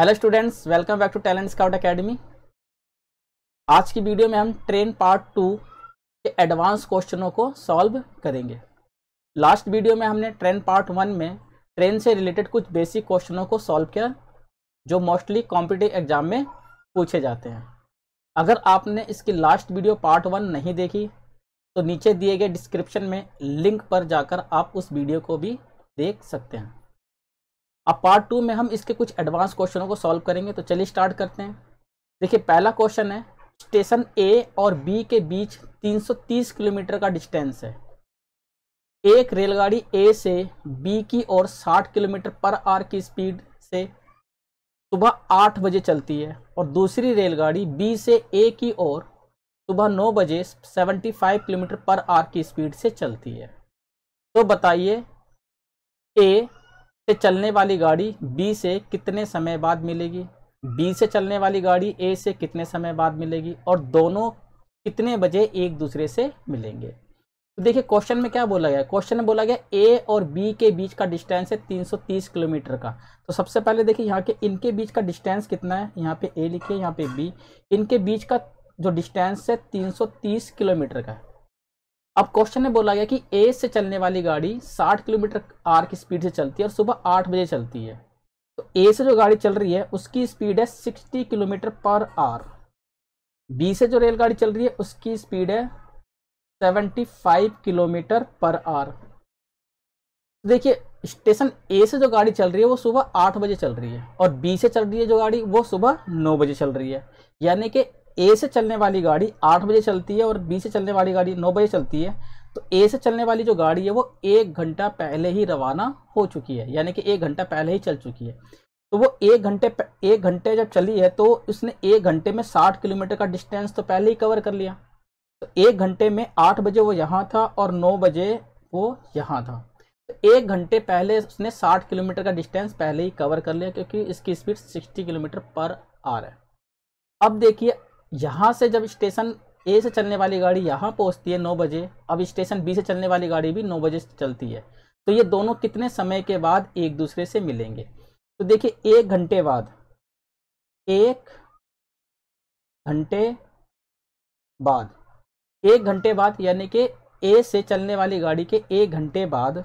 hello students welcome back to Talent Scout Academy आज की video में हम ट्रेन पार्ट टू के एडवांस क्वेश्चनों को सॉल्व करेंगे लास्ट वीडियो में हमने ट्रेन पार्ट वन में ट्रेन से रिलेटेड कुछ बेसिक क्वेश्चनों को सॉल्व किया जो मोस्टली कॉम्पिटिव एग्जाम में पूछे जाते हैं अगर आपने इसकी लास्ट वीडियो पार्ट वन नहीं देखी तो नीचे दिए गए डिस्क्रिप्शन में लिंक पर जाकर आप उस वीडियो को भी देख सकते हैं अब पार्ट टू में हम इसके कुछ एडवांस क्वेश्चनों को सॉल्व करेंगे तो चलिए स्टार्ट करते हैं देखिए पहला क्वेश्चन है स्टेशन ए और बी के बीच 330 किलोमीटर का डिस्टेंस है एक रेलगाड़ी ए से बी की ओर 60 किलोमीटर पर आर की स्पीड से सुबह 8 बजे चलती है और दूसरी रेलगाड़ी बी से ए की ओर सुबह 9 बजे 75 किलोमीटर पर आर की स्पीड से चलती है तो बताइए ए से चलने वाली गाड़ी बी से कितने समय बाद मिलेगी बी से चलने वाली गाड़ी ए से कितने समय बाद मिलेगी और दोनों कितने बजे एक दूसरे से मिलेंगे तो देखिए क्वेश्चन में क्या बोला गया क्वेश्चन में बोला गया ए और बी के बीच का डिस्टेंस है 330 किलोमीटर का तो सबसे पहले देखिए यहाँ के इनके बीच का डिस्टेंस कितना है यहाँ पे ए लिखिए यहाँ पे बी इनके बीच का जो डिस्टेंस है 330 किलोमीटर का है अब क्वेश्चन में बोला गया कि ए से चलने वाली गाड़ी 60 किलोमीटर आर की स्पीड से चलती है और सुबह 8 बजे चलती है तो ए से जो गाड़ी चल रही है उसकी स्पीड है 60 किलोमीटर पर आर बी से जो रेलगाड़ी चल रही है उसकी स्पीड है 75 किलोमीटर पर आर देखिए स्टेशन ए से जो गाड़ी चल रही है वो सुबह आठ बजे चल रही है और बी से चल रही है जो गाड़ी वो सुबह नौ बजे चल रही है यानी कि ए से चलने वाली गाड़ी आठ बजे चलती है और बी से चलने वाली गाड़ी नौ बजे चलती है तो ए से चलने वाली जो गाड़ी है वो एक घंटा पहले ही रवाना हो चुकी है यानी कि एक घंटा पहले ही चल चुकी है तो वो एक घंटे एक घंटे जब चली है तो उसने एक घंटे में साठ किलोमीटर का डिस्टेंस तो पहले ही कवर कर लिया तो एक घंटे में आठ बजे वो यहाँ था और नौ बजे वो यहाँ था तो एक घंटे पहले उसने साठ किलोमीटर का डिस्टेंस पहले ही कवर कर लिया क्योंकि इसकी speed sixty kilometre per hour है अब देखिए यहाँ से जब स्टेशन ए से चलने वाली गाड़ी यहाँ पहुँचती है नौ बजे अब स्टेशन बी से चलने वाली गाड़ी भी नौ बजे चलती है तो ये दोनों कितने समय के बाद एक दूसरे से मिलेंगे तो देखिए एक घंटे बाद एक घंटे बाद एक घंटे बाद यानी कि ए से चलने वाली गाड़ी के एक घंटे बाद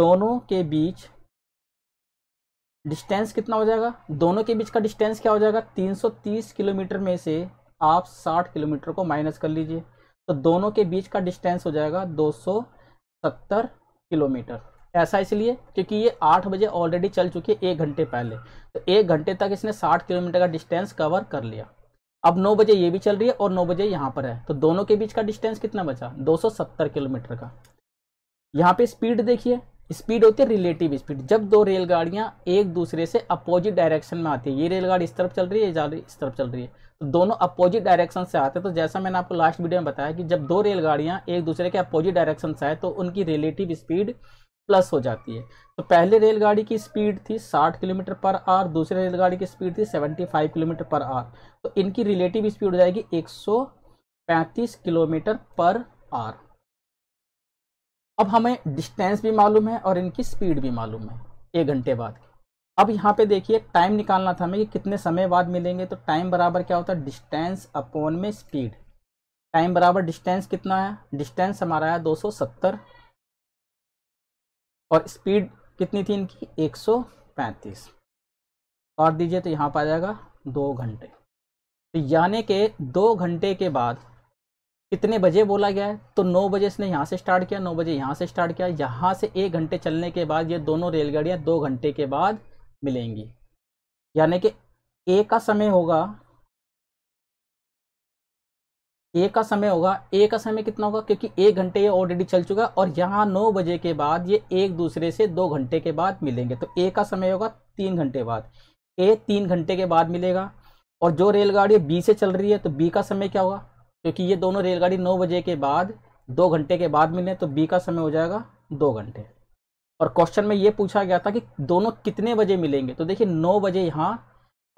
दोनों के बीच डिस्टेंस कितना हो जाएगा दोनों के बीच का डिस्टेंस क्या हो जाएगा 330 किलोमीटर में से आप 60 किलोमीटर को माइनस कर लीजिए तो दोनों के बीच का डिस्टेंस हो जाएगा 270 किलोमीटर ऐसा इसलिए क्योंकि ये आठ बजे ऑलरेडी चल चुकी है एक घंटे पहले तो एक घंटे तक इसने साठ किलोमीटर का डिस्टेंस कवर कर लिया अब नौ बजे ये भी चल रही है और नौ बजे यहाँ पर है तो दोनों के बीच का डिस्टेंस कितना बचा दो किलोमीटर का यहाँ पे स्पीड देखिए स्पीड होती है रिलेटिव स्पीड जब दो रेलगाड़ियाँ एक दूसरे से अपोजिट डायरेक्शन में आती है ये रेलगाड़ी इस तरफ चल रही है ये इस तरफ चल रही है तो दोनों अपोजिट डायरेक्शन से आते हैं तो जैसा मैंने आपको लास्ट वीडियो में बताया कि जब दो रेलगाड़ियाँ एक दूसरे के अपोजिट डायरेक्शन से आए तो उनकी रिलेटिव स्पीड प्लस हो जाती है तो पहले रेलगाड़ी की स्पीड थी 60 किलोमीटर पर आर दूसरे रेलगाड़ी की स्पीड थी 75 किलोमीटर पर आवर तो इनकी रिलेटिव स्पीड हो जाएगी 135 किलोमीटर पर आर अब हमें डिस्टेंस भी मालूम है और इनकी स्पीड भी मालूम है एक घंटे बाद की अब यहाँ पे देखिए टाइम निकालना था हमें कि कितने समय बाद मिलेंगे तो टाइम बराबर क्या होता है डिस्टेंस अपॉन में स्पीड टाइम बराबर डिस्टेंस कितना है डिस्टेंस हमारा है 270 और स्पीड कितनी थी इनकी 135 और दीजिए तो यहाँ पर आ जाएगा दो घंटे तो यानी कि दो घंटे के बाद कितने बजे बोला गया है तो नौ बजे इसने यहाँ से स्टार्ट किया नौ बजे यहाँ से स्टार्ट किया यहाँ से एक घंटे चलने के बाद ये दोनों रेलगाड़ियाँ दो घंटे के बाद मिलेंगी यानी कि ए का समय होगा ए का समय होगा ए का समय कितना होगा क्योंकि एक घंटे ये ऑलरेडी चल चुका है और यहाँ नौ बजे के बाद ये एक दूसरे से दो घंटे के बाद मिलेंगे तो ए का समय होगा तीन घंटे बाद ए तीन घंटे के बाद मिलेगा और जो रेलगाड़ी बी से चल रही है तो बी का समय क्या होगा क्योंकि ये दोनों रेलगाड़ी नौ बजे के बाद दो घंटे के बाद मिले तो बी का समय हो जाएगा दो घंटे और क्वेश्चन में ये पूछा गया था कि दोनों कितने बजे मिलेंगे तो देखिए नौ बजे यहाँ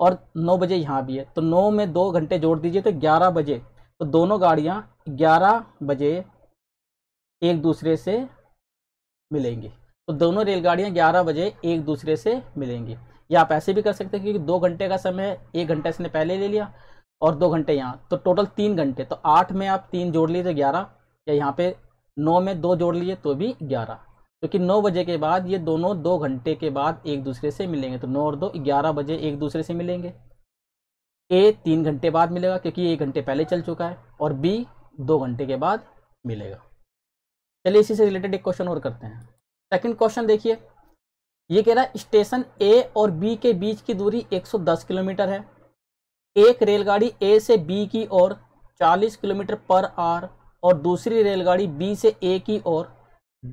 और नौ बजे यहाँ भी है तो नौ में दो घंटे जोड़ दीजिए तो ग्यारह बजे तो दोनों गाड़ियाँ ग्यारह बजे एक दूसरे से मिलेंगी तो दोनों रेलगाड़ियाँ ग्यारह बजे एक दूसरे से मिलेंगी या आप ऐसे भी कर सकते हैं क्योंकि दो घंटे का समय एक घंटे इसने पहले ले लिया और दो घंटे यहाँ तो टोटल तीन घंटे तो आठ में आप तीन जोड़ लीजिए ग्यारह या यहाँ पे नौ में दो जोड़ लिए तो भी ग्यारह क्योंकि तो नौ बजे के बाद ये दोनों दो घंटे के बाद एक दूसरे से मिलेंगे तो नौ और दो ग्यारह बजे एक दूसरे से मिलेंगे ए तीन घंटे बाद मिलेगा क्योंकि ये एक घंटे पहले चल चुका है और बी दो घंटे के बाद मिलेगा चलिए इसी से रिलेटेड एक क्वेश्चन और करते हैं सेकंड क्वेश्चन देखिए ये कह रहा है स्टेशन ए और बी के बीच की दूरी 110 किलोमीटर है एक रेलगाड़ी ए से बी की ओर 40 किलोमीटर पर आर और दूसरी रेलगाड़ी बी से ए की ओर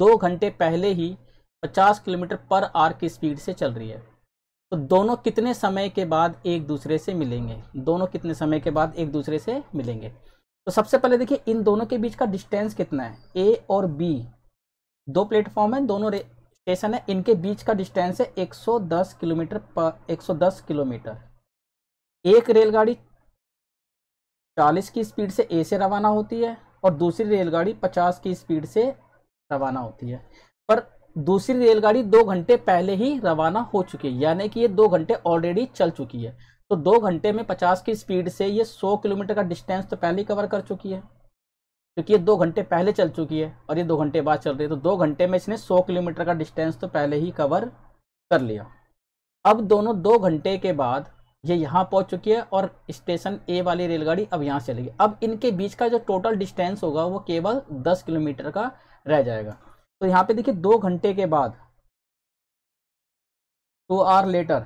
दो घंटे पहले ही 50 किलोमीटर पर आर की स्पीड से चल रही है तो दोनों कितने समय के बाद एक दूसरे से मिलेंगे दोनों कितने समय के बाद एक दूसरे से मिलेंगे तो सबसे पहले देखिए इन दोनों के बीच का डिस्टेंस कितना है ए और बी दो प्लेटफॉर्म है दोनों स्टेशन है इनके बीच का डिस्टेंस है 110 किलोमीटर पर 110 किलोमीटर एक रेलगाड़ी चालीस की स्पीड से ए से रवाना होती है और दूसरी रेलगाड़ी पचास की स्पीड से रवाना होती है पर दूसरी रेलगाड़ी दो घंटे पहले ही रवाना हो चुकी है यानी कि ये दो घंटे ऑलरेडी चल चुकी है तो दो घंटे में पचास की स्पीड से ये सौ किलोमीटर का डिस्टेंस तो पहले ही कवर कर चुकी है क्योंकि ये दो घंटे पहले चल चुकी है और ये दो घंटे बाद चल रही है तो दो घंटे में इसने सौ किलोमीटर का डिस्टेंस तो पहले ही कवर कर लिया अब दोनों दो घंटे के बाद ये यहाँ पहुँच चुकी है और स्टेशन ए वाली रेलगाड़ी अब यहाँ चलेगी अब इनके बीच का जो टोटल डिस्टेंस होगा वो केवल दस किलोमीटर का रह जाएगा तो यहाँ पे देखिए दो घंटे के बाद टू आर लेटर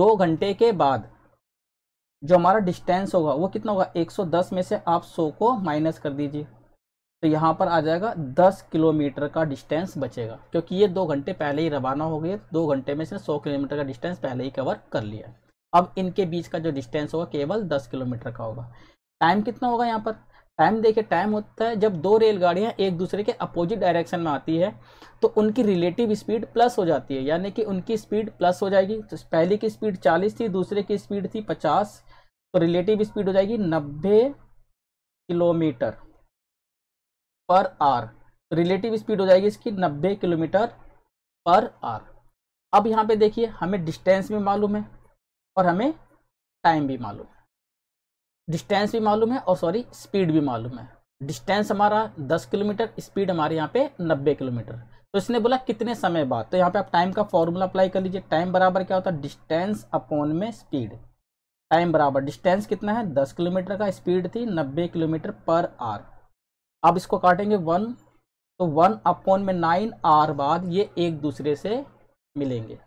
दो घंटे के बाद जो हमारा डिस्टेंस होगा वो कितना होगा 110 में से आप 100 को माइनस कर दीजिए तो यहाँ पर आ जाएगा दस किलोमीटर का डिस्टेंस बचेगा क्योंकि ये दो घंटे पहले ही रवाना हो गए दो घंटे में इसने सौ किलोमीटर का डिस्टेंस पहले ही कवर कर लिया अब इनके बीच का जो डिस्टेंस होगा केवल दस किलोमीटर का होगा टाइम कितना होगा यहाँ पर टाइम देखिए टाइम होता है जब दो रेलगाड़ियाँ एक दूसरे के अपोजिट डायरेक्शन में आती है तो उनकी रिलेटिव स्पीड प्लस हो जाती है यानी कि उनकी स्पीड प्लस हो जाएगी तो पहले की स्पीड चालीस थी दूसरे की स्पीड थी पचास तो रिलेटिव स्पीड हो जाएगी नब्बे किलोमीटर पर आर रिलेटिव तो स्पीड हो जाएगी इसकी 90 किलोमीटर पर आर अब यहाँ पे देखिए हमें डिस्टेंस भी मालूम है और हमें टाइम भी मालूम है डिस्टेंस भी मालूम है और सॉरी स्पीड भी मालूम है डिस्टेंस हमारा 10 किलोमीटर स्पीड हमारे यहाँ पे 90 किलोमीटर तो इसने बोला कितने समय बाद तो यहाँ पे आप टाइम का फॉर्मूला अप्लाई कर लीजिए टाइम बराबर क्या होता है डिस्टेंस अपॉन में स्पीड टाइम बराबर डिस्टेंस कितना है 10 किलोमीटर का स्पीड थी 90 किलोमीटर पर आर अब इसको काटेंगे वन तो वन अपॉन में नाइन आर बाद ये एक दूसरे से मिलेंगे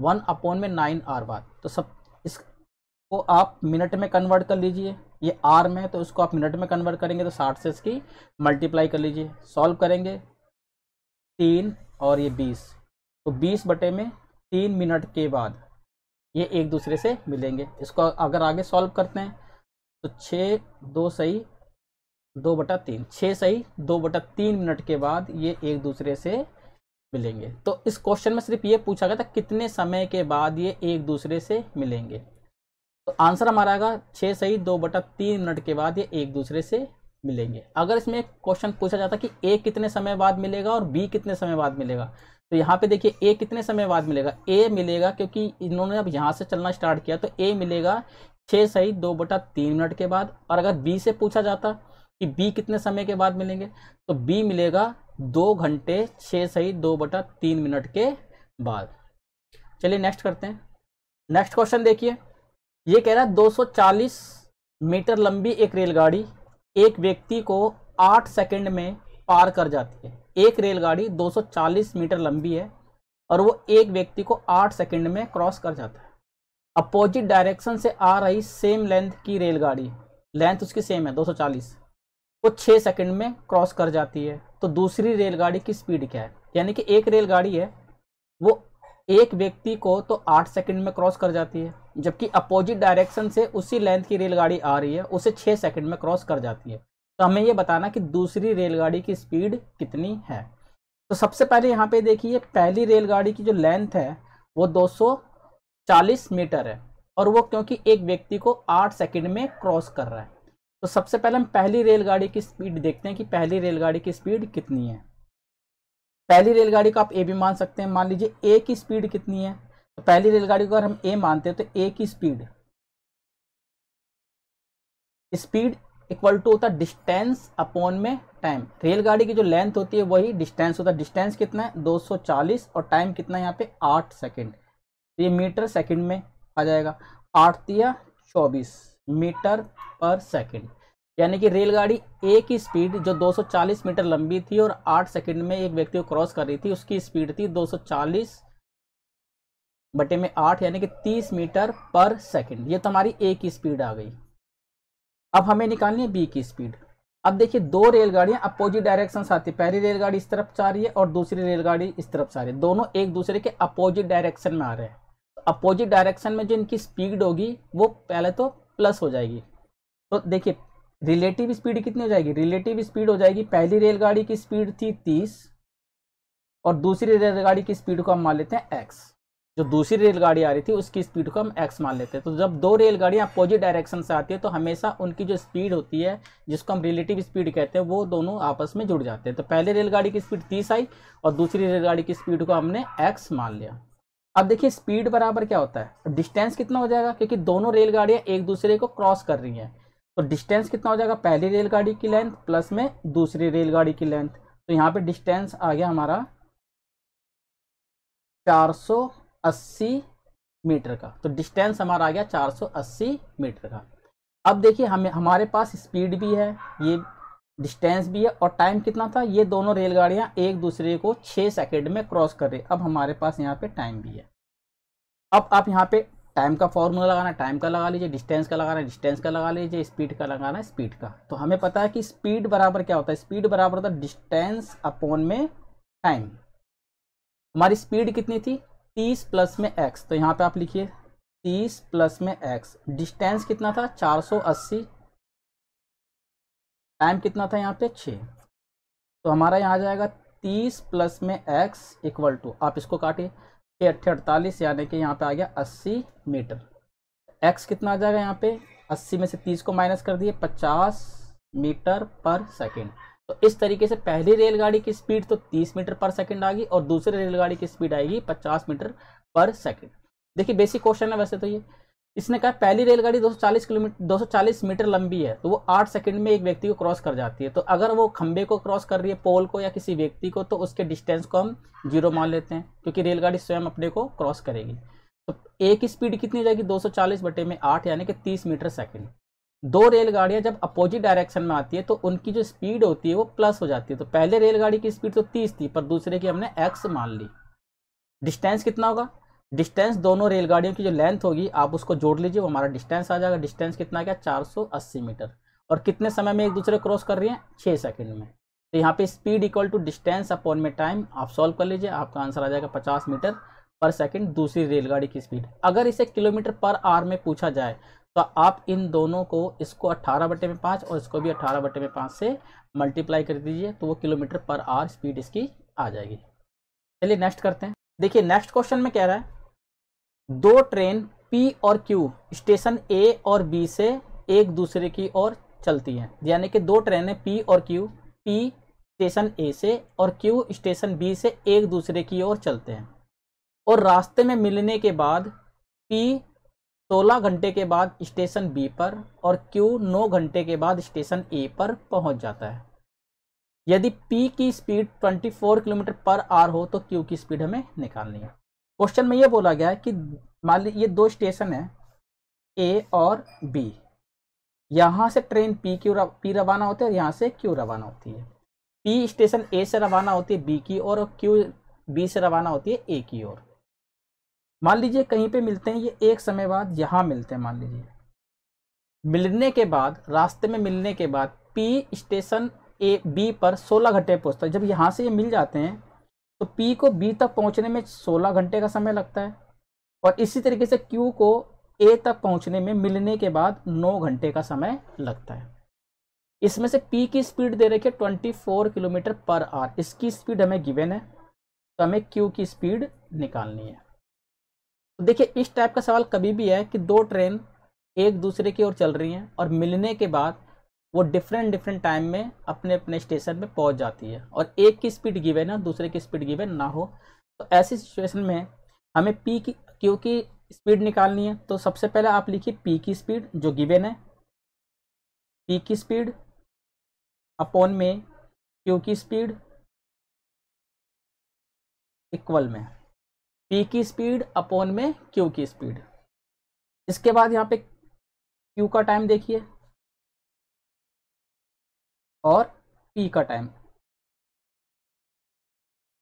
वन अपॉन में नाइन आर बाद तो सब इसको आप मिनट में कन्वर्ट कर लीजिए ये आर में है तो इसको आप मिनट में कन्वर्ट करेंगे तो साठ से इसकी मल्टीप्लाई कर लीजिए सॉल्व करेंगे तीन और ये बीस तो बीस बटे में तीन मिनट के बाद ये एक दूसरे से मिलेंगे इसको अगर आगे सॉल्व करते हैं तो छः दो सही दो बटा तीन छः सही दो बटा तीन मिनट के बाद ये एक दूसरे से मिलेंगे तो इस क्वेश्चन में सिर्फ ये पूछा गया था कितने समय के बाद ये एक दूसरे से मिलेंगे तो आंसर हमारा आएगा छः सही दो बटा तीन मिनट के बाद ये एक दूसरे से मिलेंगे अगर इसमें एक क्वेश्चन पूछा जाता कि ए कितने समय बाद मिलेगा और बी कितने समय बाद मिलेगा तो यहाँ पे देखिए ए कितने समय बाद मिलेगा ए मिलेगा क्योंकि इन्होंने अब यहाँ से चलना स्टार्ट किया तो ए मिलेगा छः सही दो बटा तीन मिनट के बाद और अगर बी से पूछा जाता कि बी कितने समय के बाद मिलेंगे तो बी मिलेगा दो घंटे छः सही दो बटा तीन मिनट के बाद चलिए नेक्स्ट करते हैं नेक्स्ट क्वेश्चन देखिए ये कह रहा है 240 मीटर लंबी एक रेलगाड़ी एक व्यक्ति को आठ सेकंड में पार कर जाती है एक रेलगाड़ी 240 मीटर लंबी है और वो एक व्यक्ति को आठ सेकंड में क्रॉस कर जाता है अपोजिट डायरेक्शन से आ रही सेम लेंथ की रेलगाड़ी लेंथ उसकी सेम है 240 वो छः सेकंड में क्रॉस कर जाती है तो दूसरी रेलगाड़ी की स्पीड क्या है यानी कि एक रेलगाड़ी है वो एक व्यक्ति को तो आठ सेकंड में क्रॉस कर जाती है जबकि अपोजिट डायरेक्शन से उसी लेंथ की रेलगाड़ी आ रही है उसे छः सेकंड में क्रॉस कर जाती है तो हमें ये बताना कि दूसरी रेलगाड़ी की स्पीड कितनी है तो सबसे पहले यहाँ पर देखिए पहली रेलगाड़ी की जो लेंथ है वो दो मीटर है और वो क्योंकि एक व्यक्ति को आठ सेकेंड में क्रॉस कर रहा है तो सबसे पहले हम पहली रेलगाड़ी की स्पीड देखते हैं कि पहली रेलगाड़ी की स्पीड कितनी है पहली रेलगाड़ी को आप ए भी मान सकते हैं मान लीजिए ए की स्पीड कितनी है तो पहली रेलगाड़ी को अगर हम ए मानते हैं तो ए की स्पीड स्पीड इक्वल टू होता है डिस्टेंस अपॉन में टाइम रेलगाड़ी की जो लेंथ होती है वही डिस्टेंस होता है डिस्टेंस कितना है 240 और टाइम कितना है यहाँ पे 8 सेकंड तो ये मीटर सेकंड में आ जाएगा आठ दिया चौबीस मीटर पर सेकंड यानी कि रेलगाड़ी ए की स्पीड जो 240 मीटर लंबी थी और 8 सेकंड में एक व्यक्ति को क्रॉस कर रही थी उसकी स्पीड थी 240 बटे में 8 यानी कि 30 मीटर पर सेकंड ये तुम्हारी ए की स्पीड आ गई अब हमें निकालनी है बी की स्पीड अब देखिए दो रेलगाड़ियां अपोजिट डायरेक्शन से आती है पहली रेलगाड़ी इस तरफ जा रही है और दूसरी रेलगाड़ी इस तरफ जा रही है दोनों एक दूसरे के अपोजिट डायरेक्शन में आ रहे हैं अपोजिट डायरेक्शन में जो इनकी स्पीड होगी वो पहले तो प्लस हो जाएगी तो देखिए रिलेटिव स्पीड कितनी हो जाएगी रिलेटिव स्पीड हो जाएगी पहली रेलगाड़ी की स्पीड थी तीस और दूसरी रेलगाड़ी की स्पीड को हम मान लेते हैं एक्स जो दूसरी रेलगाड़ी आ रही थी उसकी स्पीड को हम एक्स मान लेते हैं तो जब दो रेलगाड़ियाँ अपोजिट डायरेक्शन से आती है तो हमेशा उनकी जो स्पीड होती है जिसको हम रिलेटिव स्पीड कहते हैं वो दोनों आपस में जुड़ जाते हैं तो पहले रेलगाड़ी की स्पीड तीस आई और दूसरी रेलगाड़ी की स्पीड को हमने एक्स मान लिया अब देखिए स्पीड बराबर क्या होता है डिस्टेंस कितना हो जाएगा क्योंकि दोनों रेलगाड़ियाँ एक दूसरे को क्रॉस कर रही हैं तो डिस्टेंस कितना हो जाएगा पहली रेलगाड़ी की लेंथ प्लस में दूसरी रेलगाड़ी की लेंथ तो यहाँ पे डिस्टेंस आ गया हमारा 480 मीटर का तो डिस्टेंस हमारा आ गया 480 मीटर का अब देखिए हमें हमारे पास स्पीड भी है ये डिस्टेंस भी है और टाइम कितना था ये दोनों रेलगाड़ियां एक दूसरे को छः सेकेंड में क्रॉस कर रही अब हमारे पास यहाँ पे टाइम भी है अब आप यहाँ पे टाइम का फॉर्मूला लगाना टाइम का लगा लीजिए डिस्टेंस का लगाना डिस्टेंस का लगा लीजिए स्पीड का लगाना स्पीड का तो हमें पता है कि स्पीड बराबर क्या होता है स्पीड बराबर होता है डिस्टेंस अपॉन में टाइम हमारी स्पीड कितनी थी तीस प्लस में एक्स तो यहाँ पे आप लिखिए तीस प्लस में एक्स डिस्टेंस कितना था चार सौ अस्सी टाइम कितना था यहाँ पे छः तो हमारा यहाँ आ जाएगा तीस प्लस में एक्स इक्वल टू आप इसको काटिए छः अट्ठे अड़तालीस यानी कि यहाँ पे आ गया अस्सी मीटर एक्स कितना आ जाएगा यहाँ पे अस्सी में से तीस को माइनस कर दिए पचास मीटर पर सेकेंड तो इस तरीके से पहली रेलगाड़ी की स्पीड तो तीस मीटर पर सेकेंड आएगी और दूसरी रेलगाड़ी की स्पीड आएगी पचास मीटर पर सेकेंड देखिए बेसिक क्वेश्चन है वैसे तो ये इसने कहा पहली रेलगाड़ी 240 किलोमीटर 240 मीटर लंबी है तो वो आठ सेकंड में एक व्यक्ति को क्रॉस कर जाती है तो अगर वो खंबे को क्रॉस कर रही है पोल को या किसी व्यक्ति को तो उसके डिस्टेंस को हम जीरो मान लेते हैं क्योंकि रेलगाड़ी स्वयं अपने को क्रॉस करेगी तो एक स्पीड कितनी हो जाएगी 240 बटे में आठ यानी कि तीस मीटर सेकेंड दो रेलगाड़ियाँ जब अपोजिट डायरेक्शन में आती है तो उनकी जो स्पीड होती है वो प्लस हो जाती है तो पहले रेलगाड़ी की स्पीड तो तीस थी पर दूसरे की हमने एक्स मान ली डिस्टेंस कितना होगा डिस्टेंस दोनों रेलगाड़ियों की जो लेंथ होगी आप उसको जोड़ लीजिए वो हमारा डिस्टेंस आ जाएगा डिस्टेंस कितना क्या 480 मीटर और कितने समय में एक दूसरे क्रॉस कर रही हैं छः सेकंड में तो यहाँ पे speed equal to distance upon में टाइम आप सॉल्व कर लीजिए आपका आंसर आ जाएगा पचास मीटर पर सेकेंड दूसरी रेलगाड़ी की स्पीड अगर इसे किलोमीटर पर आवर में पूछा जाए तो आप इन दोनों को इसको अट्ठारह बटे में पाँच और इसको भी अट्ठारह बटे में पाँच से मल्टीप्लाई कर दीजिए तो वो किलोमीटर पर आवर स्पीड इसकी आ जाएगी चलिए नेक्स्ट करते हैं देखिए नेक्स्ट क्वेश्चन में कह रहा है दो ट्रेन पी और क्यू स्टेशन ए और बी से एक दूसरे की ओर चलती हैं यानी कि दो ट्रेनें पी और क्यू पी स्टेशन ए से और क्यू स्टेशन बी से एक दूसरे की ओर चलते हैं और रास्ते में मिलने के बाद पी 16 घंटे के बाद स्टेशन बी पर और क्यू 9 घंटे के बाद स्टेशन ए पर पहुंच जाता है यदि पी की स्पीड 24 किलोमीटर पर आवर हो तो क्यू की स्पीड हमें निकालनी है क्वेश्चन में ये बोला गया है कि मान ली ये दो स्टेशन है ए और बी यहाँ से ट्रेन पी क्यू पी रवाना होती है और यहाँ से क्यू रवाना होती है पी स्टेशन ए से रवाना होती है बी की ओर और क्यू बी से रवाना होती है ए की ओर मान लीजिए कहीं पे मिलते हैं ये एक समय बाद यहाँ मिलते हैं मान लीजिए मिलने के बाद रास्ते में मिलने के बाद पी स्टेशन ए बी पर 16 घंटे पहुँचता है जब यहाँ से ये मिल जाते हैं तो पी को बी तक पहुंचने में 16 घंटे का समय लगता है और इसी तरीके से क्यू को ए तक पहुंचने में मिलने के बाद 9 घंटे का समय लगता है इसमें से पी की स्पीड दे रखी है 24 किलोमीटर पर आवर इसकी स्पीड हमें गिवन है तो हमें क्यू की स्पीड निकालनी है तो देखिए इस टाइप का सवाल कभी भी है कि दो ट्रेन एक दूसरे की ओर चल रही हैं और मिलने के बाद वो डिफरेंट डिफरेंट टाइम में अपने अपने स्टेशन पे पहुंच जाती है और एक की स्पीड गिवन है दूसरे की स्पीड गिवन ना हो तो ऐसी सिचुएशन में हमें पी की क्योंकि स्पीड निकालनी है तो सबसे पहले आप लिखिए पी की स्पीड जो गिवन है पी की स्पीड अपॉन में क्यू की स्पीड इक्वल में पी की स्पीड अपॉन में क्यू की स्पीड इसके बाद यहाँ पे क्यू का टाइम देखिए और पी का टाइम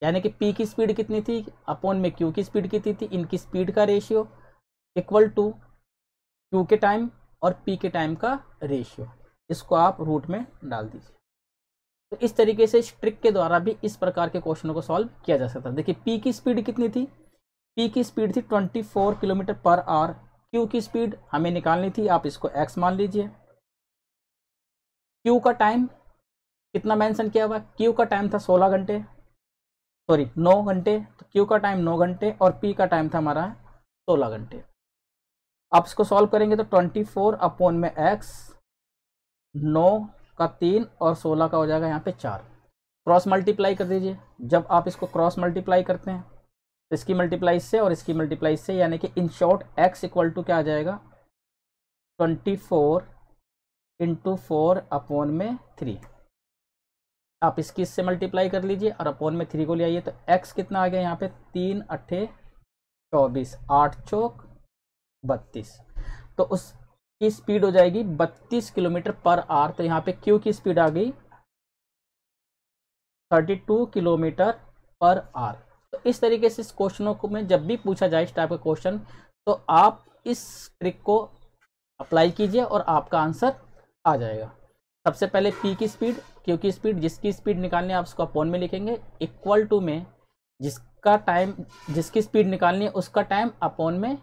यानी कि पी की स्पीड कितनी थी अपॉन में क्यू की स्पीड कितनी थी इनकी स्पीड का रेशियो इक्वल टू क्यू के टाइम और पी के टाइम का रेशियो इसको आप रूट में डाल दीजिए तो इस तरीके से इस ट्रिक के द्वारा भी इस प्रकार के क्वेश्चनों को सॉल्व किया जा सकता है देखिए पी की स्पीड कितनी थी पी की स्पीड थी 24 किलोमीटर पर आवर क्यू की स्पीड हमें निकालनी थी आप इसको एक्स मान लीजिए क्यू का टाइम कितना मेंशन किया हुआ क्यू का टाइम था सोलह घंटे सॉरी नौ घंटे तो क्यू का टाइम नौ घंटे और पी का टाइम था हमारा सोलह घंटे आप इसको सॉल्व करेंगे तो ट्वेंटी फोर अपोन में एक्स नौ का तीन और सोलह का हो जाएगा यहाँ पे चार क्रॉस मल्टीप्लाई कर दीजिए जब आप इसको क्रॉस मल्टीप्लाई करते हैं तो इसकी मल्टीप्लाई से और इसकी मल्टीप्लाई से यानी कि in short x equal to क्या आ जाएगा twenty four into four upon में थ्री आप इसकी इससे मल्टीप्लाई कर लीजिए और अपॉन में थ्री को ले आइए तो एक्स कितना आ गया यहाँ पे तीन अट्ठे चौबीस आठ चौक बत्तीस तो उसकी स्पीड हो जाएगी बत्तीस किलोमीटर पर आर तो यहाँ पे क्यू की स्पीड आ गई thirty two kilometre per hour तो इस तरीके से इस क्वेश्चनों को में जब भी पूछा जाए इस टाइप का क्वेश्चन तो आप इस ट्रिक को अप्लाई कीजिए और आपका आंसर आ जाएगा सबसे पहले पी की स्पीड क्योंकि स्पीड जिसकी स्पीड निकालनी है आप उसको अपॉन में लिखेंगे इक्वल टू में जिसका टाइम जिसकी स्पीड निकालनी है उसका टाइम अपॉन में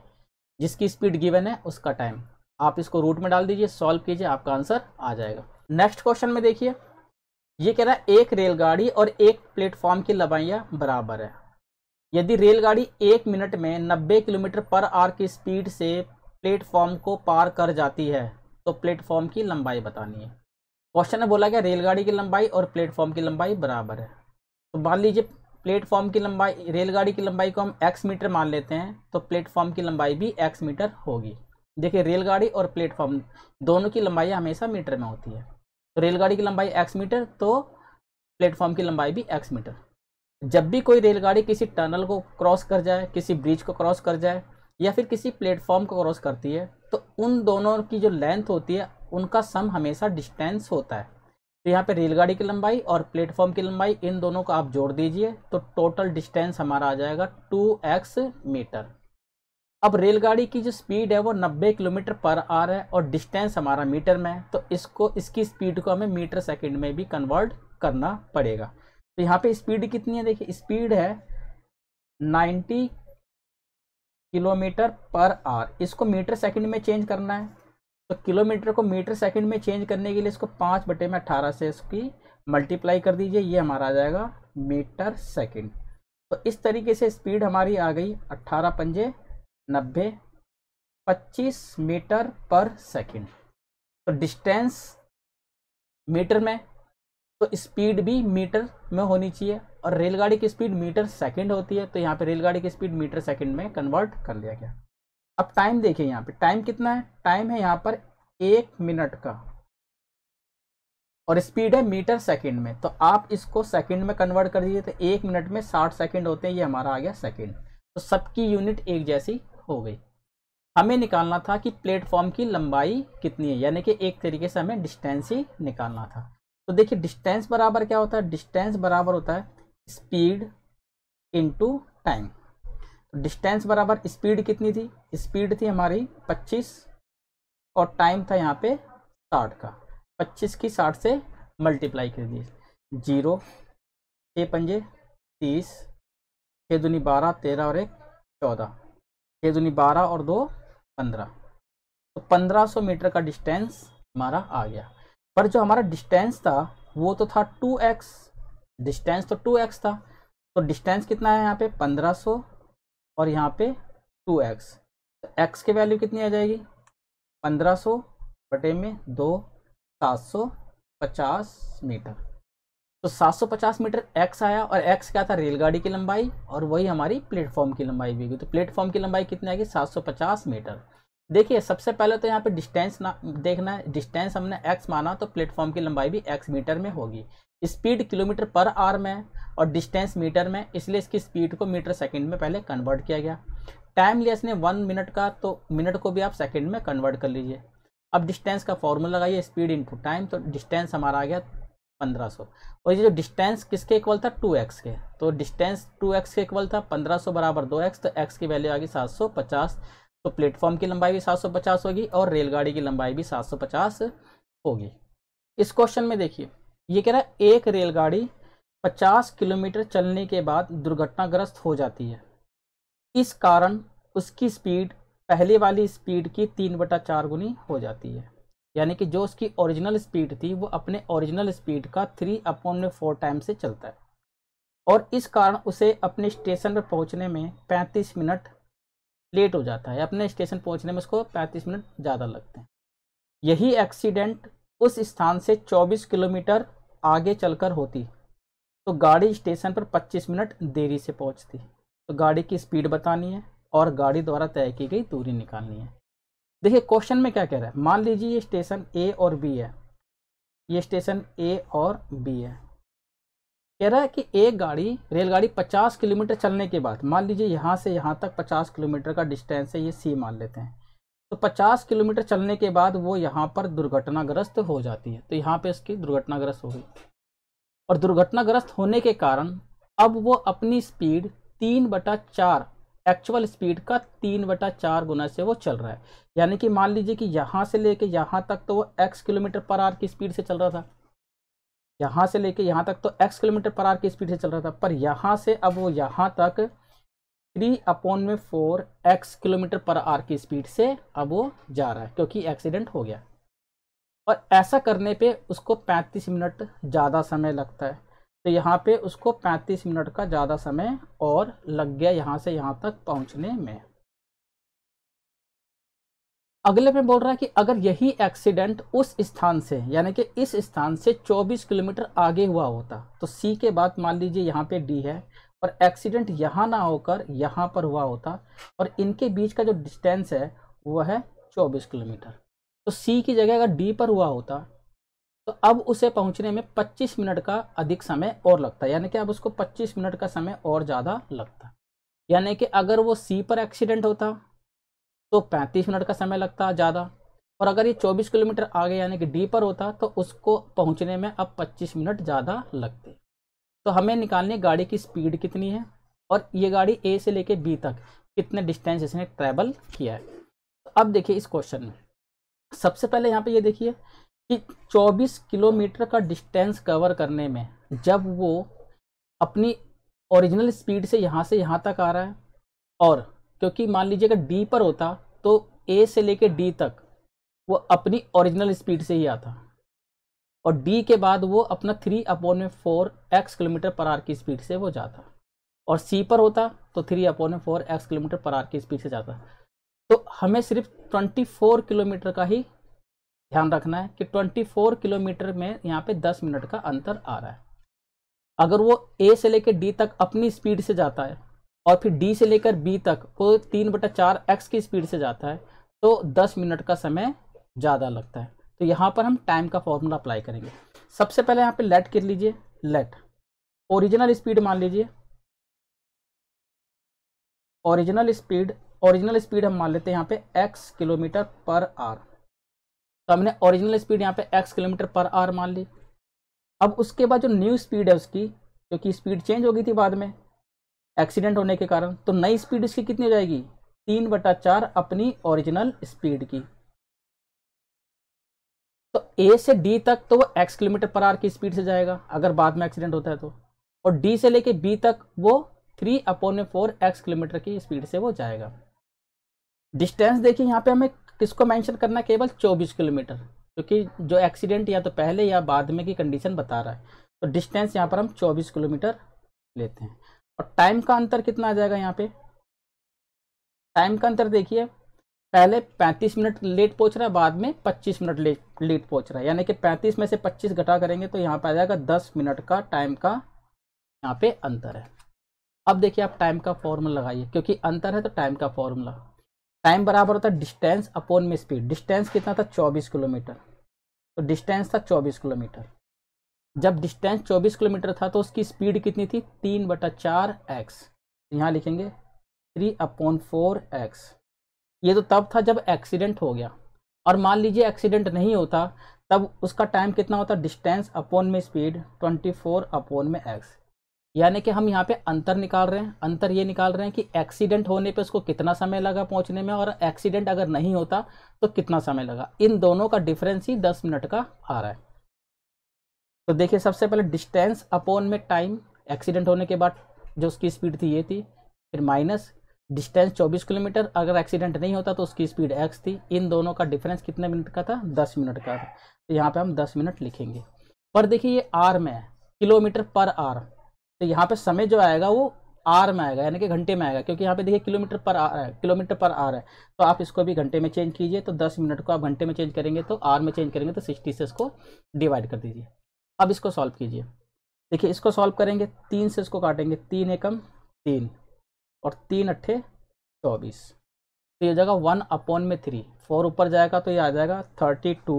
जिसकी स्पीड गिवन है उसका टाइम आप इसको रूट में डाल दीजिए सॉल्व कीजिए आपका आंसर आ जाएगा नेक्स्ट क्वेश्चन में देखिए ये कह रहा है एक रेलगाड़ी और एक प्लेटफॉर्म की लंबाइयाँ बराबर है यदि रेलगाड़ी एक मिनट में नब्बे किलोमीटर पर आवर की स्पीड से प्लेटफॉर्म को पार कर जाती है तो प्लेटफॉर्म की लंबाई बतानी है क्वेश्चन में बोला गया रेलगाड़ी की लंबाई और प्लेटफॉर्म की लंबाई बराबर है तो मान लीजिए प्लेटफॉर्म की लंबाई रेलगाड़ी की लंबाई को हम एक्स मीटर मान लेते हैं तो प्लेटफॉर्म की लंबाई भी एक्स मीटर होगी देखिए रेलगाड़ी और प्लेटफॉर्म दोनों की लंबाई हमेशा मीटर में होती है तो रेलगाड़ी की लंबाई एक्स मीटर तो प्लेटफॉर्म की लंबाई भी एक्स मीटर जब भी कोई रेलगाड़ी किसी टनल को क्रॉस कर जाए किसी ब्रिज को क्रॉस कर जाए या फिर किसी प्लेटफॉर्म को क्रॉस करती है तो उन दोनों की जो लेंथ होती है उनका सम हमेशा डिस्टेंस होता है तो यहाँ पे रेलगाड़ी की लंबाई और प्लेटफॉर्म की लंबाई इन दोनों को आप जोड़ दीजिए तो टोटल डिस्टेंस हमारा आ जाएगा टू एक्स मीटर अब रेलगाड़ी की जो स्पीड है वो 90 किलोमीटर पर आर है और डिस्टेंस हमारा मीटर में है तो इसको इसकी स्पीड को हमें मीटर सेकेंड में भी कन्वर्ट करना पड़ेगा तो यहाँ पे स्पीड कितनी है देखिए स्पीड है नाइन्टी किलोमीटर पर आर इसको मीटर सेकंड में चेंज करना है तो किलोमीटर को मीटर सेकंड में चेंज करने के लिए इसको पाँच बटे में अट्ठारह से इसकी मल्टीप्लाई कर दीजिए ये हमारा आ जाएगा मीटर सेकंड तो इस तरीके से स्पीड हमारी आ गई अट्ठारह पंजे नब्बे पच्चीस मीटर पर सेकंड तो डिस्टेंस मीटर में तो स्पीड भी मीटर में होनी चाहिए और रेलगाड़ी की स्पीड मीटर सेकंड होती है तो यहाँ पे रेलगाड़ी की स्पीड मीटर सेकंड में कन्वर्ट कर लिया गया अब टाइम देखिए यहाँ पे टाइम कितना है टाइम है यहाँ पर एक मिनट का और स्पीड है मीटर सेकंड में तो आप इसको सेकंड में कन्वर्ट कर दीजिए तो एक मिनट में साठ सेकंड होते हैं ये हमारा आ गया सेकंड तो सबकी यूनिट एक जैसी हो गई हमें निकालना था कि प्लेटफॉर्म की लंबाई कितनी है यानी कि एक तरीके से हमें डिस्टेंस ही निकालना था तो देखिए डिस्टेंस बराबर क्या होता है डिस्टेंस बराबर होता है स्पीड इंटू टाइम डिस्टेंस बराबर स्पीड कितनी थी स्पीड थी हमारी 25 और टाइम था यहाँ पे 60 का 25 की 60 से मल्टीप्लाई कर दिए जीरो छः पंजे तीस छः दुनी बारह तेरह और एक चौदह छः दुनी बारह और दो पंद्रह तो पंद्रह सौ मीटर का डिस्टेंस हमारा आ गया पर जो हमारा डिस्टेंस था वो तो था टू एक्स डिस्टेंस तो टू एक्स था तो डिस्टेंस कितना है यहाँ पे पंद्रह सौ और यहाँ पे टू एक्स तो एक्स की वैल्यू कितनी आ जाएगी पंद्रह सौ बटे में दो सात सौ पचास मीटर तो सात सौ पचास मीटर एक्स आया और एक्स क्या था रेलगाड़ी की लंबाई और वही हमारी प्लेटफॉर्म की लंबाई भी होगी तो प्लेटफॉर्म की लंबाई कितनी आएगी सात सौ पचास मीटर देखिए सबसे पहले तो यहाँ पे डिस्टेंस ना देखना है डिस्टेंस हमने एक्स माना तो प्लेटफॉर्म की लंबाई भी एक्स मीटर में होगी स्पीड किलोमीटर पर आर में और डिस्टेंस मीटर में इसलिए इसकी स्पीड को मीटर सेकंड में पहले कन्वर्ट किया गया टाइम लिया इसने वन मिनट का तो मिनट को भी आप सेकंड में कन्वर्ट कर लीजिए अब डिस्टेंस का फॉर्मूला लगाइए स्पीड इनटू टाइम तो डिस्टेंस हमारा आ गया 1500 और ये जो डिस्टेंस किसके इक्वल था 2x के तो डिस्टेंस 2x के इक्वल था 1500 बराबर 2x तो x की वैल्यू आ गई पचास तो प्लेटफॉर्म की लंबाई भी पचास होगी और रेलगाड़ी की लंबाई भी पचास होगी इस क्वेश्चन में देखिए ये कह रहा है एक रेलगाड़ी 50 किलोमीटर चलने के बाद दुर्घटनाग्रस्त हो जाती है इस कारण उसकी स्पीड पहले वाली स्पीड की तीन बटा चार गुनी हो जाती है यानी कि जो उसकी ओरिजिनल स्पीड थी वो अपने ओरिजिनल स्पीड का थ्री अपॉन में फोर टाइम से चलता है और इस कारण उसे अपने स्टेशन पर पहुंचने में पैंतीस मिनट लेट हो जाता है अपने स्टेशन पहुंचने में उसको पैंतीस मिनट ज़्यादा लगते हैं यही एक्सीडेंट उस स्थान से चौबीस किलोमीटर आगे चलकर होती तो गाड़ी स्टेशन पर 25 मिनट देरी से पहुंचती तो गाड़ी की स्पीड बतानी है और गाड़ी द्वारा तय की गई दूरी निकालनी है देखिए क्वेश्चन में क्या कह रहा है मान लीजिए ये स्टेशन ए और बी है ये स्टेशन ए और बी है कह रहा है कि एक गाड़ी रेलगाड़ी 50 किलोमीटर चलने के बाद मान लीजिए यहाँ से यहाँ तक 50 किलोमीटर का डिस्टेंस है ये सी मान लेते हैं तो 50 किलोमीटर चलने के बाद वो यहाँ पर दुर्घटनाग्रस्त हो जाती है तो यहाँ पे इसकी दुर्घटनाग्रस्त हो गई और दुर्घटनाग्रस्त होने के कारण अब वो अपनी स्पीड तीन बटा चार एक्चुअल स्पीड का तीन बटा चार गुना से वो चल रहा है यानी कि मान लीजिए कि यहाँ से लेके यहाँ तक तो वो एक्स किलोमीटर पर आर की स्पीड से चल रहा था यहाँ से लेके यहाँ तक तो एक्स किलोमीटर पर आर की स्पीड से चल रहा था पर यहाँ से अब वो यहाँ तक थ्री अपॉन में four x kilometre per hour की स्पीड से अब वो जा रहा है क्योंकि एक्सीडेंट हो गया और ऐसा करने पे उसको पैंतीस मिनट ज़्यादा समय लगता है तो यहाँ पे उसको पैंतीस मिनट का ज़्यादा समय और लग गया यहाँ से यहाँ तक पहुँचने में अगले में बोल रहा है कि अगर यही एक्सीडेंट उस स्थान से यानी कि इस स्थान से 24 किलोमीटर आगे हुआ होता तो सी के बाद मान लीजिए यहाँ पे डी है और एक्सीडेंट यहाँ ना होकर यहाँ पर हुआ होता और इनके बीच का जो डिस्टेंस है वह है चौबीस किलोमीटर तो सी की जगह अगर डी पर हुआ होता तो अब उसे पहुंचने में 25 मिनट का अधिक समय और लगता यानी कि अब उसको 25 मिनट का समय और ज़्यादा लगता यानी कि अगर वो सी पर एक्सीडेंट होता तो 35 मिनट का समय लगता ज़्यादा और अगर ये 24 किलोमीटर आगे यानी कि डी पर होता तो उसको पहुंचने में अब 25 मिनट ज़्यादा लगते तो हमें निकालनी है गाड़ी की स्पीड कितनी है और ये गाड़ी ए से लेके बी तक कितने डिस्टेंस इसने ट्रैवल किया है तो अब देखिए इस क्वेश्चन में सबसे पहले यहाँ पे ये देखिए कि 24 किलोमीटर का डिस्टेंस कवर करने में जब वो अपनी ओरिजिनल स्पीड से यहाँ से यहाँ तक आ रहा है और क्योंकि मान लीजिए अगर डी पर होता तो ए से लेके डी तक वो अपनी ओरिजिनल स्पीड से ही आता और डी के बाद वो अपना थ्री अपॉन में four x kilometre per hour की स्पीड से वो जाता और सी पर होता तो थ्री अपॉन में four x kilometre per hour की स्पीड से जाता तो हमें सिर्फ ट्वेंटी फोर किलोमीटर का ही ध्यान रखना है कि ट्वेंटी फोर किलोमीटर में यहाँ पे दस मिनट का अंतर आ रहा है अगर वो ए से लेकर डी तक अपनी स्पीड से जाता है और फिर डी से लेकर बी तक वो तीन बटा चार एक्स की स्पीड से जाता है तो दस मिनट का समय ज़्यादा लगता है तो यहाँ पर हम टाइम का फॉर्मूला अप्लाई करेंगे सबसे पहले यहाँ पे लेट कर लीजिए लेट ओरिजिनल स्पीड मान लीजिए ओरिजिनल स्पीड ओरिजिनल स्पीड हम मान लेते हैं यहाँ पे x किलोमीटर पर आर तो हमने ओरिजिनल स्पीड यहाँ पे x किलोमीटर पर आर मान ली अब उसके बाद जो न्यू स्पीड है उसकी क्योंकि स्पीड चेंज हो गई थी बाद में एक्सीडेंट होने के कारण तो नई स्पीड इसकी कितनी हो जाएगी तीन बटा चार अपनी ओरिजिनल स्पीड की तो ए से डी तक तो वो एक्स किलोमीटर पर आर की स्पीड से जाएगा अगर बाद में एक्सीडेंट होता है तो और डी से लेके बी तक वो three upon four x kilometre की स्पीड से वो जाएगा डिस्टेंस देखिए यहाँ पे हमें किसको मेंशन करना केवल 24 किलोमीटर क्योंकि जो एक्सीडेंट या तो पहले या बाद में की कंडीशन बता रहा है तो डिस्टेंस यहाँ पर हम 24 किलोमीटर लेते हैं और टाइम का अंतर कितना आ जाएगा यहाँ पे टाइम का अंतर देखिए पहले 35 मिनट लेट पहुँच रहा है बाद में 25 मिनट लेट लेट पहुंच रहा है यानी कि 35 में से 25 घटा करेंगे तो यहाँ पे आ जाएगा 10 मिनट का टाइम का यहाँ पे अंतर है अब देखिए आप टाइम का फॉर्मूला लगाइए क्योंकि अंतर है तो टाइम का फॉर्मूला टाइम बराबर होता है डिस्टेंस अपोन में स्पीड डिस्टेंस कितना था 24 किलोमीटर तो डिस्टेंस था 24 किलोमीटर जब डिस्टेंस 24 किलोमीटर था तो उसकी स्पीड कितनी थी तीन बटा चार एक्स यहाँ लिखेंगे थ्री अपॉन फोर एक्स ये तो तब था जब एक्सीडेंट हो गया और मान लीजिए एक्सीडेंट नहीं होता तब उसका टाइम कितना होता डिस्टेंस अपोन में स्पीड ट्वेंटी फोर अपोन में एक्स यानी कि हम यहाँ पे अंतर निकाल रहे हैं अंतर ये निकाल रहे हैं कि एक्सीडेंट होने पे उसको कितना समय लगा पहुँचने में और एक्सीडेंट अगर नहीं होता तो कितना समय लगा इन दोनों का डिफरेंस ही दस मिनट का आ रहा है तो देखिए सबसे पहले डिस्टेंस अपोन में टाइम एक्सीडेंट होने के बाद जो उसकी स्पीड थी ये थी फिर माइनस डिस्टेंस 24 किलोमीटर अगर एक्सीडेंट नहीं होता तो उसकी स्पीड एक्स थी इन दोनों का डिफरेंस कितने मिनट का था 10 मिनट का था तो यहाँ पे हम 10 मिनट लिखेंगे पर देखिए ये आर में है किलोमीटर पर आर तो यहाँ पे समय जो आएगा वो आर में आएगा यानी कि घंटे में आएगा क्योंकि यहाँ पे देखिए किलोमीटर पर आर है किलोमीटर पर आर है तो आप इसको भी घंटे में चेंज कीजिए तो दस मिनट को आप घंटे में चेंज करेंगे तो आर में चेंज करेंगे तो सिक्सटी से इसको डिवाइड कर दीजिए अब इसको सॉल्व कीजिए देखिए इसको सॉल्व करेंगे तीन से इसको काटेंगे तीन एकम तीन और तीन अट्ठे चौबीस तो ये जाएगा वन अपोन में थ्री फोर ऊपर जाएगा तो ये आ जाएगा थर्टी टू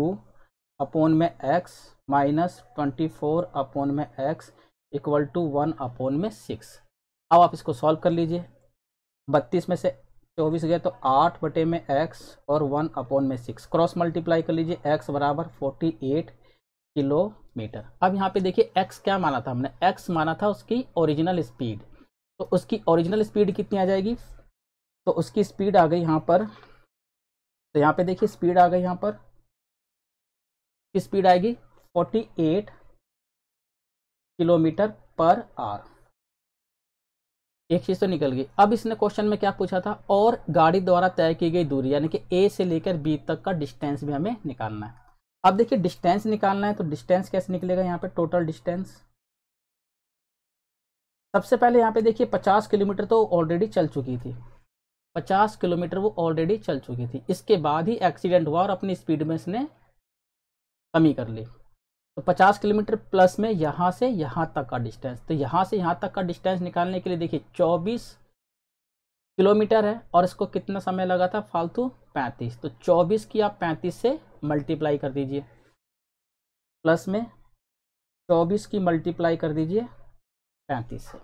अपोन में x minus twenty four upon में x equal to one upon में सिक्स अब आप इसको सॉल्व कर लीजिए बत्तीस में से चौबीस गए तो आठ बटे में एक्स और वन अपोन में सिक्स क्रॉस मल्टीप्लाई कर लीजिए एक्स बराबर फोर्टी एट किलोमीटर अब यहाँ पे देखिए एक्स क्या माना था हमने एक्स माना था उसकी ओरिजिनल स्पीड तो उसकी ओरिजिनल स्पीड कितनी आ जाएगी तो उसकी स्पीड आ गई यहाँ पर तो यहाँ पे देखिए स्पीड आ गई यहाँ पर स्पीड आएगी 48 किलोमीटर पर आर एक चीज़ तो निकल गई अब इसने क्वेश्चन में क्या पूछा था और गाड़ी द्वारा तय की गई दूरी यानी कि ए से लेकर बी तक का डिस्टेंस भी हमें निकालना है अब देखिए डिस्टेंस निकालना है तो डिस्टेंस कैसे निकलेगा यहाँ पे टोटल डिस्टेंस सबसे पहले यहाँ पे देखिए पचास किलोमीटर तो ऑलरेडी चल चुकी थी पचास किलोमीटर वो ऑलरेडी चल चुकी थी इसके बाद ही एक्सीडेंट हुआ और अपनी स्पीड में इसने कमी कर ली तो पचास किलोमीटर प्लस में यहाँ से यहाँ तक का डिस्टेंस तो यहाँ से यहाँ तक का डिस्टेंस निकालने के लिए देखिए चौबीस किलोमीटर है और इसको कितना समय लगा था फालतू पैंतीस तो चौबीस की आप पैंतीस से मल्टीप्लाई कर दीजिए प्लस में चौबीस की मल्टीप्लाई कर दीजिए पैंतीस से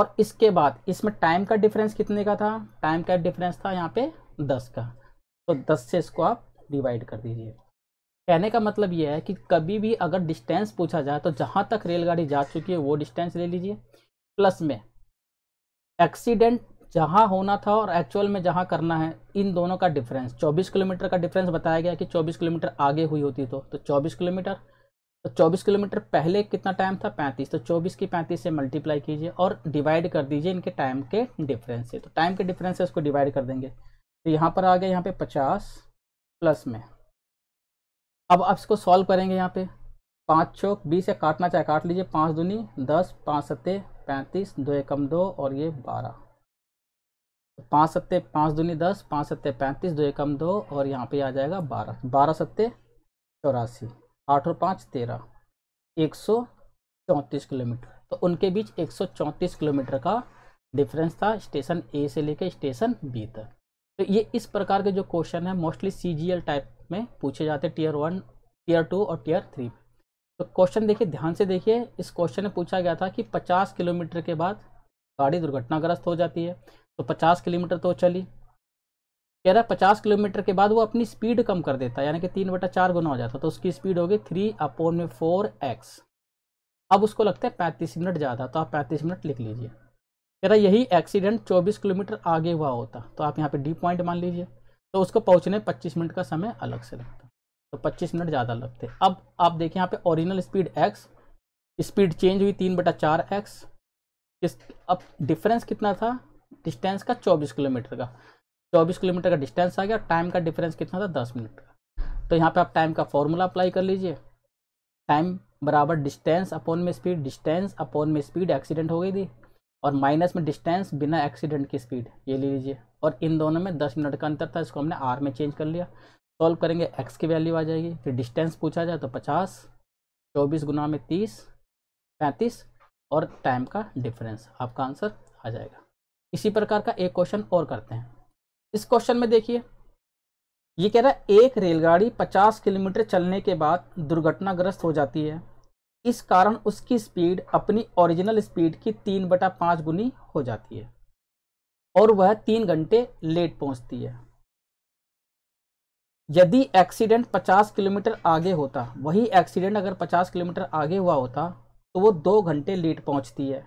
और इसके बाद इसमें टाइम का डिफरेंस कितने का था टाइम का डिफरेंस था यहाँ पे दस का तो दस से इसको आप डिवाइड कर दीजिए कहने का मतलब यह है कि कभी भी अगर डिस्टेंस पूछा जाए तो जहाँ तक रेलगाड़ी जा चुकी है वो डिस्टेंस ले लीजिए प्लस में एक्सीडेंट जहाँ होना था और एक्चुअल में जहाँ करना है इन दोनों का डिफरेंस 24 किलोमीटर का डिफरेंस बताया गया कि 24 किलोमीटर आगे हुई होती तो तो 24 किलोमीटर तो 24 किलोमीटर पहले कितना टाइम था 35 तो 24 की 35 से मल्टीप्लाई कीजिए और डिवाइड कर दीजिए इनके टाइम के डिफरेंस से तो टाइम के डिफरेंस से उसको डिवाइड कर देंगे तो यहाँ पर आ गया यहाँ पे 50 प्लस में अब आप इसको सॉल्व करेंगे यहाँ पे पाँच चौक बीस या काटना चाहे काट लीजिए पाँच दूनी दस पाँच सत्ते पैंतीस दो एकम दो और ये बारह तो पाँच सत्ते पाँच दूनी दस पाँच सत्ते पैंतीस दो एकम दो और यहाँ पर आ जाएगा बारह बारह सत्ते चौरासी आठ और पाँच तेरह एक सौ चौंतीस किलोमीटर तो उनके बीच एक सौ चौंतीस किलोमीटर का डिफरेंस था स्टेशन ए से लेकर स्टेशन बी तक तो ये इस प्रकार के जो क्वेश्चन है मोस्टली सी टाइप में पूछे जाते हैं टीयर वन टीयर टू और टीयर थ्री तो क्वेश्चन देखिए ध्यान से देखिए इस क्वेश्चन में पूछा गया था कि पचास किलोमीटर के बाद गाड़ी दुर्घटनाग्रस्त हो जाती है तो पचास किलोमीटर तो चली कह रहा है पचास किलोमीटर के बाद वो अपनी स्पीड कम कर देता है यानी कि तीन बटा चार गुना हो जाता है तो उसकी स्पीड होगी थ्री अपोन में फोर एक्स अब उसको लगता है पैंतीस मिनट ज़्यादा तो आप पैंतीस मिनट लिख लीजिए कह रहा यही एक्सीडेंट चौबीस किलोमीटर आगे हुआ होता तो आप यहाँ पर डी पॉइंट मान लीजिए तो उसको पहुँचने पच्चीस मिनट का समय अलग से लगता तो पच्चीस मिनट ज़्यादा लगते अब आप देखिए यहाँ पे original speed x speed change हुई तीन बटा चार एक्स अब डिफरेंस कितना था डिस्टेंस का चौबीस किलोमीटर का चौबीस किलोमीटर का डिस्टेंस आ गया टाइम का डिफरेंस कितना था दस मिनट का तो यहाँ पे आप टाइम का फॉर्मूला अप्लाई कर लीजिए टाइम बराबर डिस्टेंस अपॉन में स्पीड डिस्टेंस अपॉन में स्पीड एक्सीडेंट हो गई थी और माइनस में डिस्टेंस बिना एक्सीडेंट की स्पीड ये ले लीजिए और इन दोनों में दस मिनट का अंतर था इसको हमने आर में चेंज कर लिया सॉल्व करेंगे एक्स की वैल्यू आ जाएगी फिर डिस्टेंस पूछा जाए तो पचास चौबीस गुना में तीस पैंतीस और टाइम का डिफरेंस आपका आंसर आ जाएगा इसी प्रकार का एक क्वेश्चन और करते हैं इस क्वेश्चन में देखिए ये कह रहा है एक रेलगाड़ी 50 किलोमीटर चलने के बाद दुर्घटनाग्रस्त हो जाती है इस कारण उसकी स्पीड अपनी ओरिजिनल स्पीड की तीन बटा पाँच गुनी हो जाती है और वह तीन घंटे लेट पहुंचती है यदि एक्सीडेंट 50 किलोमीटर आगे होता वही एक्सीडेंट अगर 50 किलोमीटर आगे हुआ होता तो वो दो घंटे लेट पहुंचती है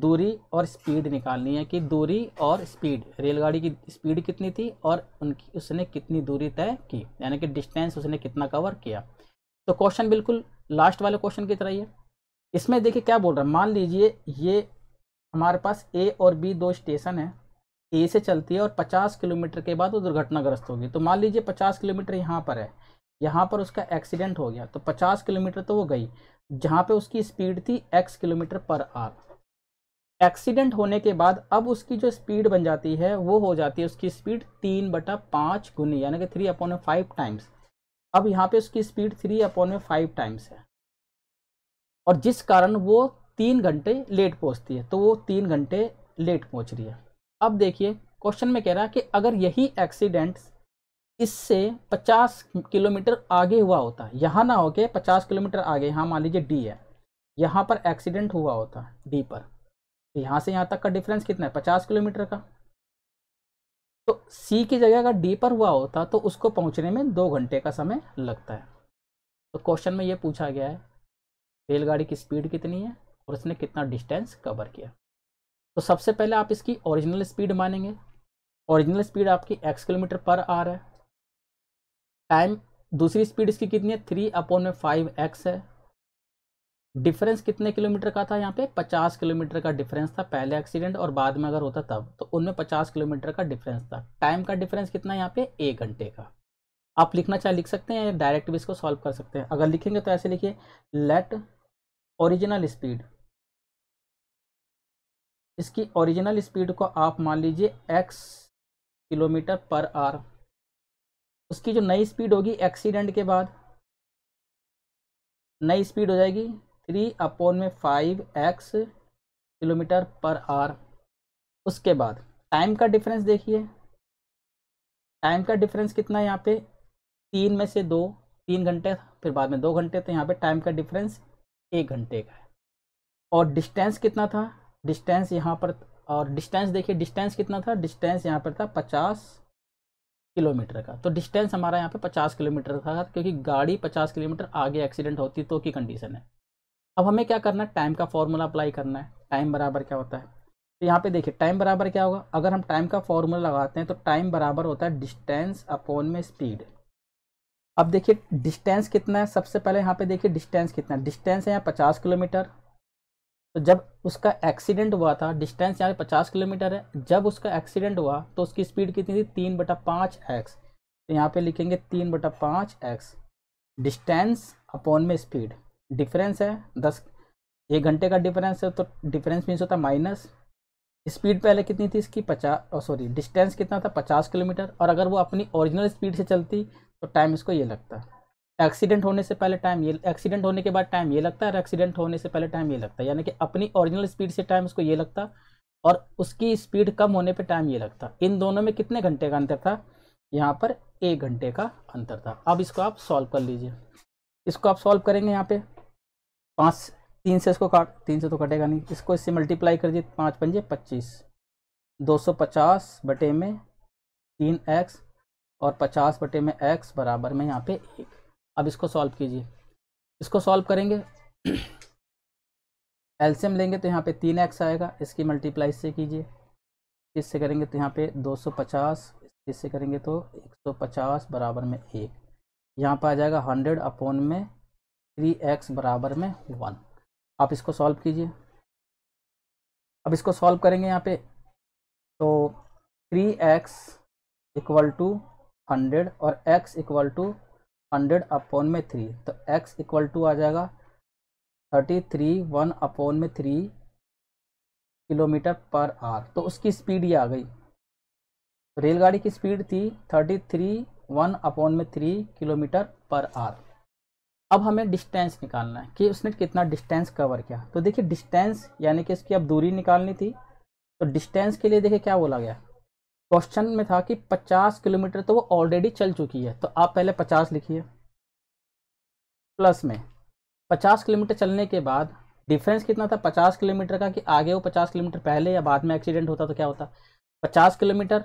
दूरी और स्पीड निकालनी है कि दूरी और स्पीड रेलगाड़ी की स्पीड कितनी थी और उनकी उसने कितनी दूरी तय की यानी कि डिस्टेंस उसने कितना कवर किया तो क्वेश्चन बिल्कुल लास्ट वाले क्वेश्चन की तरह ही है इसमें देखिए क्या बोल रहा है मान लीजिए ये हमारे पास ए और बी दो स्टेशन है ए से चलती है और पचास किलोमीटर के बाद वो दुर्घटनाग्रस्त होगी तो मान लीजिए पचास किलोमीटर यहाँ पर है यहाँ पर उसका एक्सीडेंट हो गया तो पचास किलोमीटर तो वो गई जहाँ पे उसकी स्पीड थी x kilometre per hour accident होने के बाद अब उसकी जो स्पीड बन जाती है वो हो जाती है उसकी स्पीड तीन बटा पाँच गुनी यानी कि थ्री अपॉन में फाइव टाइम्स अब यहाँ पे उसकी स्पीड थ्री अपॉन में फाइव टाइम्स है और जिस कारण वो तीन घंटे लेट पहुँचती है तो वो तीन घंटे लेट पहुँच रही है अब देखिए क्वेश्चन में कह रहा है कि अगर यही एक्सीडेंट इससे पचास किलोमीटर आगे हुआ होता यहाँ ना होके पचास किलोमीटर आगे यहाँ मान लीजिए डी है यहाँ पर एक्सीडेंट हुआ होता डी पर यहाँ से यहाँ तक का डिफरेंस कितना है पचास किलोमीटर का तो सी की जगह अगर डी पर हुआ होता तो उसको पहुँचने में दो घंटे का समय लगता है तो क्वेश्चन में ये पूछा गया है रेलगाड़ी की स्पीड कितनी है और उसने कितना डिस्टेंस कवर किया तो सबसे पहले आप इसकी ओरिजिनल स्पीड मानेंगे ओरिजिनल स्पीड आपकी एक्स किलोमीटर पर आर है टाइम दूसरी स्पीड इसकी कितनी है थ्री अपॉन में फाइव एक्स है डिफरेंस कितने किलोमीटर का था यहाँ पे 50 किलोमीटर का डिफरेंस था पहले एक्सीडेंट और बाद में अगर होता तब तो उनमें 50 किलोमीटर का डिफरेंस था टाइम का डिफरेंस कितना यहाँ पे एक घंटे का आप लिखना चाहे लिख सकते हैं डायरेक्ट भी इसको सॉल्व कर सकते हैं अगर लिखेंगे तो ऐसे लिखिए लेट ओरिजिनल स्पीड इसकी ओरिजिनल स्पीड को आप मान लीजिए एक्स किलोमीटर पर आर उसकी जो नई स्पीड होगी एक्सीडेंट के बाद नई स्पीड हो जाएगी थ्री अपॉन में five x kilometre per hour उसके बाद टाइम का डिफरेंस देखिए टाइम का डिफरेंस कितना है यहाँ पे तीन में से दो तीन घंटे फिर बाद में दो घंटे तो यहाँ पे टाइम का डिफरेंस एक घंटे का है और डिस्टेंस कितना था डिस्टेंस यहाँ पर और डिस्टेंस देखिए डिस्टेंस कितना था डिस्टेंस यहाँ पर था पचास किलोमीटर का तो डिस्टेंस हमारा यहाँ पे पचास किलोमीटर था क्योंकि गाड़ी पचास किलोमीटर आगे एक्सीडेंट होती तो की कंडीशन है अब हमें क्या करना है टाइम का फॉर्मूला अप्लाई करना है टाइम बराबर क्या होता है तो यहाँ पे देखिए टाइम बराबर क्या होगा अगर हम टाइम का फॉर्मूला लगाते हैं तो टाइम बराबर होता है डिस्टेंस अपॉन में स्पीड अब देखिए डिस्टेंस कितना है सबसे पहले यहाँ पे देखिए डिस्टेंस कितना है डिस्टेंस है यहाँ पचास किलोमीटर तो जब उसका एक्सीडेंट हुआ था डिस्टेंस यहाँ पे पचास किलोमीटर है जब उसका एक्सीडेंट हुआ तो उसकी स्पीड कितनी थी तीन बटा पाँच एक्स तो यहाँ पे लिखेंगे तीन बटा पाँच एक्स डिस्टेंस अपॉन में स्पीड डिफरेंस है दस एक घंटे का डिफरेंस है तो डिफरेंस मीन्स होता है माइनस स्पीड पहले कितनी थी इसकी पचास सॉरी डिस्टेंस कितना था पचास किलोमीटर और अगर वो अपनी ओरिजिनल स्पीड से चलती तो टाइम इसको ये लगता एक्सीडेंट होने से पहले टाइम ये एक्सीडेंट होने के बाद टाइम ये लगता है और एक्सीडेंट होने से पहले टाइम ये लगता है यानी कि अपनी ओरिजिनल स्पीड से टाइम उसको ये लगता और उसकी स्पीड कम होने पे टाइम ये लगता इन दोनों में कितने घंटे का अंतर था यहाँ पर एक घंटे का अंतर था अब इसको आप सॉल्व कर लीजिए इसको आप सॉल्व करेंगे यहाँ पर पाँच तीन से इसको काट तीन से तो कटेगा नहीं इसको इससे मल्टीप्लाई कर दिए पाँच पंजे पच्चीस दो सौ पचास बटे में तीन एक्स और पचास बटे में एक्स बराबर में यहाँ पे एक अब इसको सॉल्व कीजिए इसको सॉल्व करेंगे एल्सियम लेंगे तो यहाँ पे तीन एक्स आएगा इसकी मल्टीप्लाई इससे कीजिए इससे करेंगे तो यहाँ पे दो सौ पचास इससे करेंगे तो एक सौ पचास बराबर में एक यहाँ पर आ जाएगा हंड्रेड अपोन में थ्री एक्स बराबर में वन आप इसको सॉल्व कीजिए अब इसको सॉल्व करेंगे यहाँ पे तो three x equal to hundred और x equal to hundred upon में थ्री तो एक्स इक्वल टू आ जाएगा थर्टी थ्री वन अपोन में थ्री किलोमीटर पर आर तो उसकी स्पीड ये आ गई रेलगाड़ी की स्पीड थी थर्टी थ्री वन अपोन में थ्री किलोमीटर पर आर अब हमें डिस्टेंस निकालना है कि उसने कितना डिस्टेंस कवर किया तो देखिए डिस्टेंस यानी कि इसकी अब दूरी निकालनी थी तो डिस्टेंस के लिए देखिए क्या बोला गया क्वेश्चन में था कि 50 किलोमीटर तो वो ऑलरेडी चल चुकी है तो आप पहले 50 लिखिए प्लस में 50 किलोमीटर चलने के बाद डिफरेंस कितना था 50 किलोमीटर का कि आगे वो 50 किलोमीटर पहले या बाद में एक्सीडेंट होता तो क्या होता 50 किलोमीटर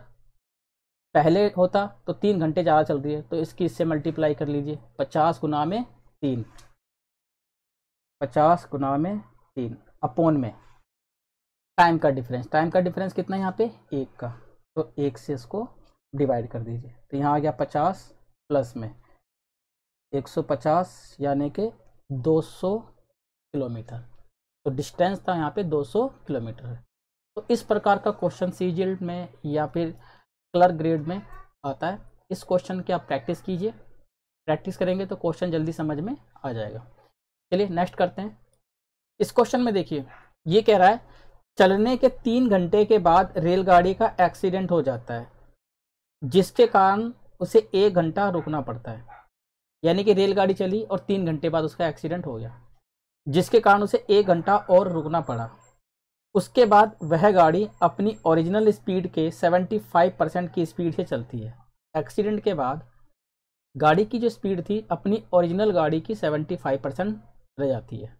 पहले होता तो तीन घंटे ज़्यादा चल रही है तो इसकी इससे मल्टीप्लाई कर लीजिए पचास गुना में तीन पचास गुना में तीन अपोन में टाइम का डिफरेंस टाइम का डिफरेंस कितना है यहाँ पे एक का तो एक से इसको डिवाइड कर दीजिए तो यहाँ आ गया पचास प्लस में एक सौ पचास यानी कि दो सौ किलोमीटर तो डिस्टेंस था यहाँ पे दो सौ किलोमीटर तो इस प्रकार का क्वेश्चन सीजिल्ड में या फिर क्लर्क ग्रेड में आता है इस क्वेश्चन की आप प्रैक्टिस कीजिए प्रैक्टिस करेंगे तो क्वेश्चन जल्दी समझ में आ जाएगा चलिए नेक्स्ट करते हैं इस क्वेश्चन में देखिए ये कह रहा है चलने के तीन घंटे के बाद रेलगाड़ी का एक्सीडेंट हो जाता है जिसके कारण उसे एक घंटा रुकना पड़ता है यानी कि रेलगाड़ी चली और तीन घंटे बाद उसका एक्सीडेंट हो गया जिसके कारण उसे एक घंटा और रुकना पड़ा उसके बाद वह गाड़ी अपनी ओरिजिनल स्पीड के 75 परसेंट की स्पीड से चलती है एक्सीडेंट के बाद गाड़ी की जो स्पीड थी अपनी ओरिजिनल गाड़ी की 75 परसेंट रह जाती है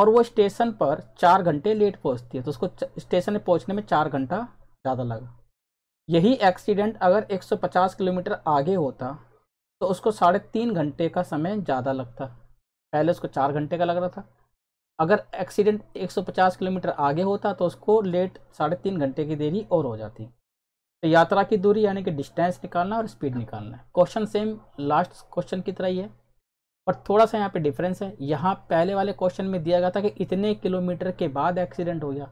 और वो स्टेशन पर चार घंटे लेट पहुंचती है तो उसको स्टेशन पहुंचने में चार घंटा ज़्यादा लगा यही एक्सीडेंट अगर 150 किलोमीटर आगे होता तो उसको साढ़े तीन घंटे का समय ज़्यादा लगता पहले उसको चार घंटे का लग रहा था अगर एक्सीडेंट 150 किलोमीटर आगे होता तो उसको लेट साढ़े तीन घंटे की देरी और हो जाती यात्रा की दूरी यानी कि डिस्टेंस निकालना और स्पीड निकालना है क्वेश्चन सेम लास्ट क्वेश्चन की तरह ही है और थोड़ा सा यहाँ पे डिफरेंस है यहाँ पहले वाले क्वेश्चन में दिया गया था कि इतने किलोमीटर के बाद एक्सीडेंट हो गया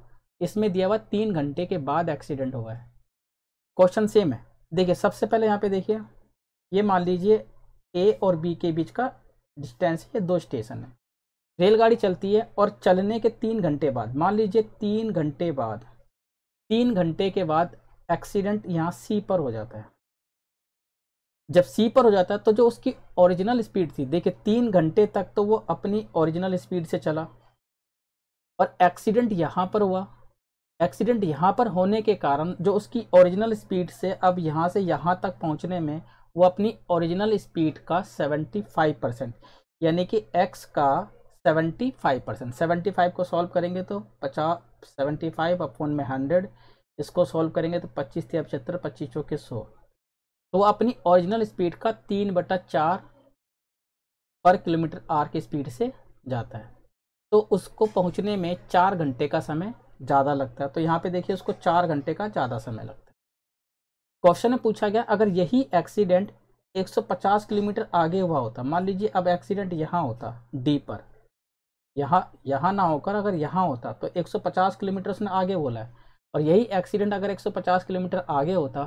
इसमें दिया हुआ तीन घंटे के बाद एक्सीडेंट हुआ है क्वेश्चन सेम है देखिए सबसे पहले यहाँ पे देखिए ये मान लीजिए ए और बी के बीच का डिस्टेंस ये दो स्टेशन है रेलगाड़ी चलती है और चलने के तीन घंटे बाद मान लीजिए तीन घंटे बाद तीन घंटे के बाद एक्सीडेंट यहाँ सी पर हो जाता है जब सी पर हो जाता है तो जो उसकी ओरिजिनल स्पीड थी देखिए तीन घंटे तक तो वो अपनी ओरिजिनल स्पीड से चला और एक्सीडेंट यहाँ पर हुआ एक्सीडेंट यहाँ पर होने के कारण जो उसकी ओरिजिनल स्पीड से अब यहाँ से यहाँ तक पहुँचने में वो अपनी ओरिजिनल स्पीड का 75 परसेंट यानी कि एक्स का 75 परसेंट सेवेंटी को सॉल्व करेंगे तो पचास सेवेंटी फाइव अपन में हंड्रेड इसको सॉल्व करेंगे तो पच्चीस थे पचहत्तर पच्चीस चौके सौ तो अपनी ओरिजिनल स्पीड का तीन बटा चार पर किलोमीटर आर की स्पीड से जाता है तो उसको पहुंचने में चार घंटे का समय ज़्यादा लगता है तो यहाँ पे देखिए उसको चार घंटे का ज़्यादा समय लगता है क्वेश्चन में पूछा गया अगर यही एक्सीडेंट 150 किलोमीटर आगे हुआ होता मान लीजिए अब एक्सीडेंट यहाँ होता डी पर यहाँ यहाँ ना होकर अगर यहाँ होता तो 150 किलोमीटर उसने आगे बोला है और यही एक्सीडेंट अगर 150 किलोमीटर आगे होता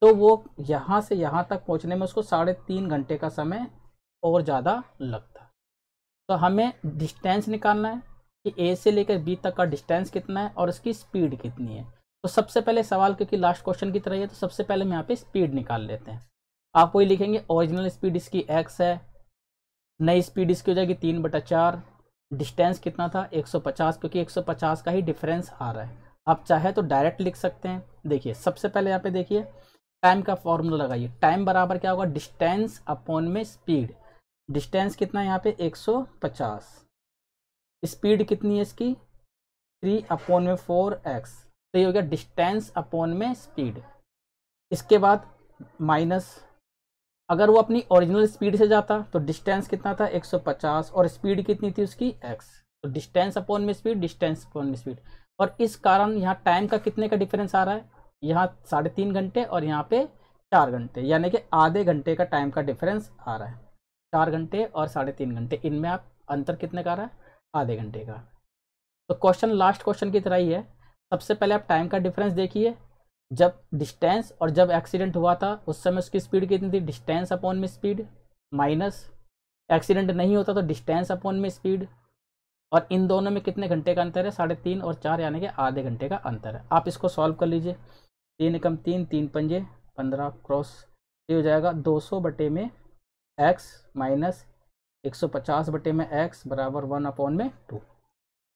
तो वो यहाँ से यहाँ तक पहुँचने में उसको साढ़े तीन घंटे का समय और ज़्यादा लगता तो हमें डिस्टेंस निकालना है कि ए से लेकर बी तक का डिस्टेंस कितना है और इसकी स्पीड कितनी है तो सबसे पहले सवाल क्योंकि लास्ट क्वेश्चन की तरह है तो सबसे पहले हम यहाँ पे स्पीड निकाल लेते हैं आप वही लिखेंगे ओरिजिनल स्पीड इसकी एक्स है नई स्पीड इसकी हो जाएगी तीन बटा चार डिस्टेंस कितना था 150 क्योंकि 150 का ही डिफरेंस आ रहा है आप चाहे तो डायरेक्ट लिख सकते हैं देखिए सबसे पहले यहाँ पे देखिए टाइम का फॉर्मूला लगाइए टाइम बराबर क्या होगा डिस्टेंस अपॉन में स्पीड डिस्टेंस कितना है यहाँ पे 150 स्पीड कितनी है इसकी थ्री अपॉन में फोर एक्स तो ये हो गया डिस्टेंस अपॉन में स्पीड इसके बाद माइनस अगर वो अपनी ओरिजिनल स्पीड से जाता तो डिस्टेंस कितना था 150 और स्पीड कितनी थी उसकी x तो डिस्टेंस अपॉन में स्पीड डिस्टेंस अपॉन में स्पीड और इस कारण यहाँ टाइम का कितने का डिफरेंस आ रहा है यहाँ साढ़े तीन घंटे और यहाँ पे चार घंटे यानी कि आधे घंटे का टाइम का डिफरेंस आ रहा है चार घंटे और साढ़े तीन घंटे इनमें आप अंतर कितने का आ रहा है आधे घंटे का तो क्वेश्चन लास्ट क्वेश्चन की तरह ही है सबसे पहले आप टाइम का डिफरेंस देखिए जब डिस्टेंस और जब एक्सीडेंट हुआ था उस समय उसकी स्पीड कितनी थी डिस्टेंस अपॉन में स्पीड माइनस एक्सीडेंट नहीं होता तो डिस्टेंस अपॉन में स्पीड और इन दोनों में कितने घंटे का अंतर है साढ़े तीन और चार यानी कि आधे घंटे का अंतर है आप इसको सॉल्व कर लीजिए तीन एकम तीन तीन पंजे पंद्रह क्रॉस ये हो जाएगा दो सौ बटे में एक्स माइनस एक सौ पचास बटे में एक्स बराबर वन अपॉन में टू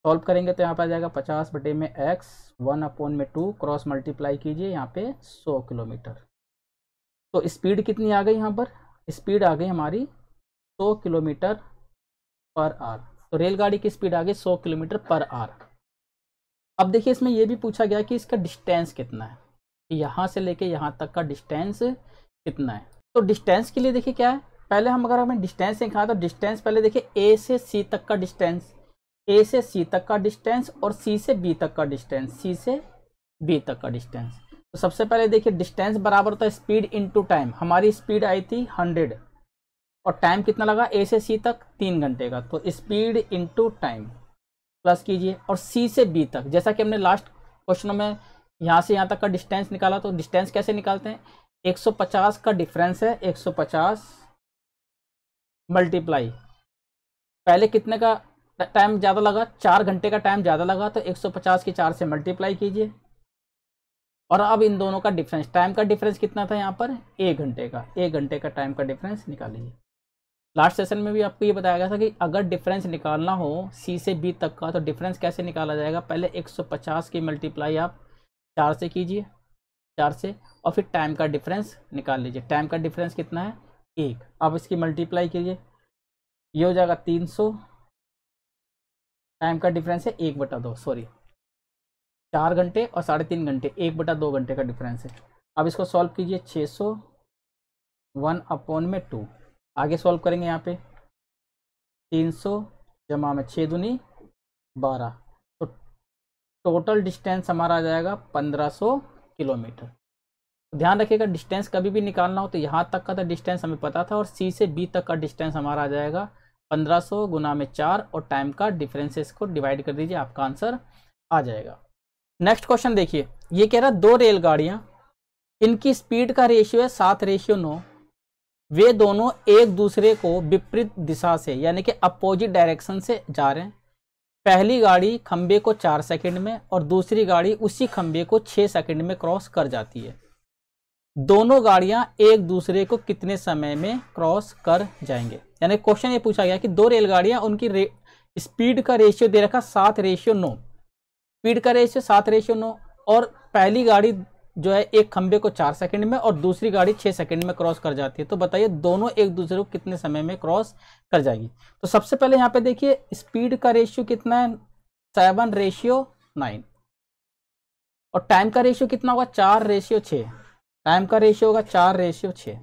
सॉल्व करेंगे तो यहाँ पर आ जाएगा पचास बटे में एक्स वन अपॉन में टू क्रॉस मल्टीप्लाई कीजिए यहाँ पे सौ किलोमीटर तो स्पीड कितनी आ गई यहाँ पर स्पीड आ गई हमारी सौ किलोमीटर पर आर तो रेलगाड़ी की स्पीड आ गई सौ किलोमीटर पर आवर अब देखिए इसमें यह भी पूछा गया कि इसका डिस्टेंस कितना है कि यहाँ से लेके यहाँ तक का डिस्टेंस कितना है तो डिस्टेंस के लिए देखिए क्या है पहले हम अगर हमें डिस्टेंस लिखा तो डिस्टेंस पहले देखिए ए से सी तक का डिस्टेंस ए से सी तक का डिस्टेंस और सी से बी तक का डिस्टेंस सी से बी तक का डिस्टेंस तो सबसे पहले देखिए डिस्टेंस बराबर होता है स्पीड इनटू टाइम हमारी स्पीड आई थी हंड्रेड और टाइम कितना लगा ए से सी तक तीन घंटे का तो स्पीड इंटू टाइम प्लस कीजिए और सी से बी तक जैसा कि हमने लास्ट क्वेश्चनों में यहाँ से यहाँ तक का डिस्टेंस निकाला तो डिस्टेंस कैसे निकालते हैं 150 का डिफरेंस है 150 मल्टीप्लाई पहले कितने का टाइम ज़्यादा लगा चार घंटे का टाइम ज़्यादा लगा तो 150 की चार से मल्टीप्लाई कीजिए और अब इन दोनों का डिफरेंस टाइम का डिफरेंस कितना था यहाँ पर एक घंटे का एक घंटे का टाइम का डिफरेंस निकालिए लास्ट सेशन में भी आपको ये बताया गया था कि अगर डिफरेंस निकालना हो सी से बी तक का तो डिफरेंस कैसे निकाला जाएगा पहले 150 की मल्टीप्लाई आप चार से कीजिए चार से और फिर टाइम का डिफरेंस निकाल लीजिए टाइम का डिफरेंस कितना है एक आप इसकी मल्टीप्लाई कीजिए ये हो जाएगा तीन सौ टाइम का डिफरेंस है एक बटा दो सॉरी चार घंटे और साढ़े तीन घंटे एक बटा दो घंटे का डिफरेंस है अब इसको सॉल्व कीजिए छः सौ वन अपॉन में टू आगे सॉल्व करेंगे यहाँ पे तीन सौ जमा में छः दुनी बारह तो टोटल डिस्टेंस हमारा आ जाएगा पंद्रह सौ किलोमीटर ध्यान रखिएगा डिस्टेंस कभी भी निकालना हो तो यहाँ तक का तो डिस्टेंस हमें पता था और सी से बी तक का डिस्टेंस हमारा आ जाएगा 1500 गुना में चार और टाइम का डिफरेंसेस को डिवाइड कर दीजिए आपका आंसर आ जाएगा नेक्स्ट क्वेश्चन देखिए ये कह रहा है दो रेलगाड़ियाँ इनकी स्पीड का रेशियो है सात रेशियो नौ वे दोनों एक दूसरे को विपरीत दिशा से यानी कि अपोजिट डायरेक्शन से जा रहे हैं पहली गाड़ी खम्भे को चार सेकंड में और दूसरी गाड़ी उसी खम्भे को छः सेकंड में क्रॉस कर जाती है दोनों गाड़ियां एक दूसरे को कितने समय में क्रॉस कर जाएंगे यानी क्वेश्चन ये पूछा गया कि दो रेलगाड़ियां उनकी रे, स्पीड का रेशियो दे रखा सात रेशियो नौ स्पीड का रेशियो सात रेशियो नौ और पहली गाड़ी जो है एक खंबे को चार सेकंड में और दूसरी गाड़ी छः सेकंड में क्रॉस कर जाती है तो बताइए दोनों एक दूसरे को कितने समय में क्रॉस कर जाएगी तो सबसे पहले यहाँ पे देखिए स्पीड का रेशियो कितना है सेवन रेशियो नाइन और टाइम का रेशियो कितना होगा चार रेशियो छः टाइम का रेशियो होगा चार रेशियो छः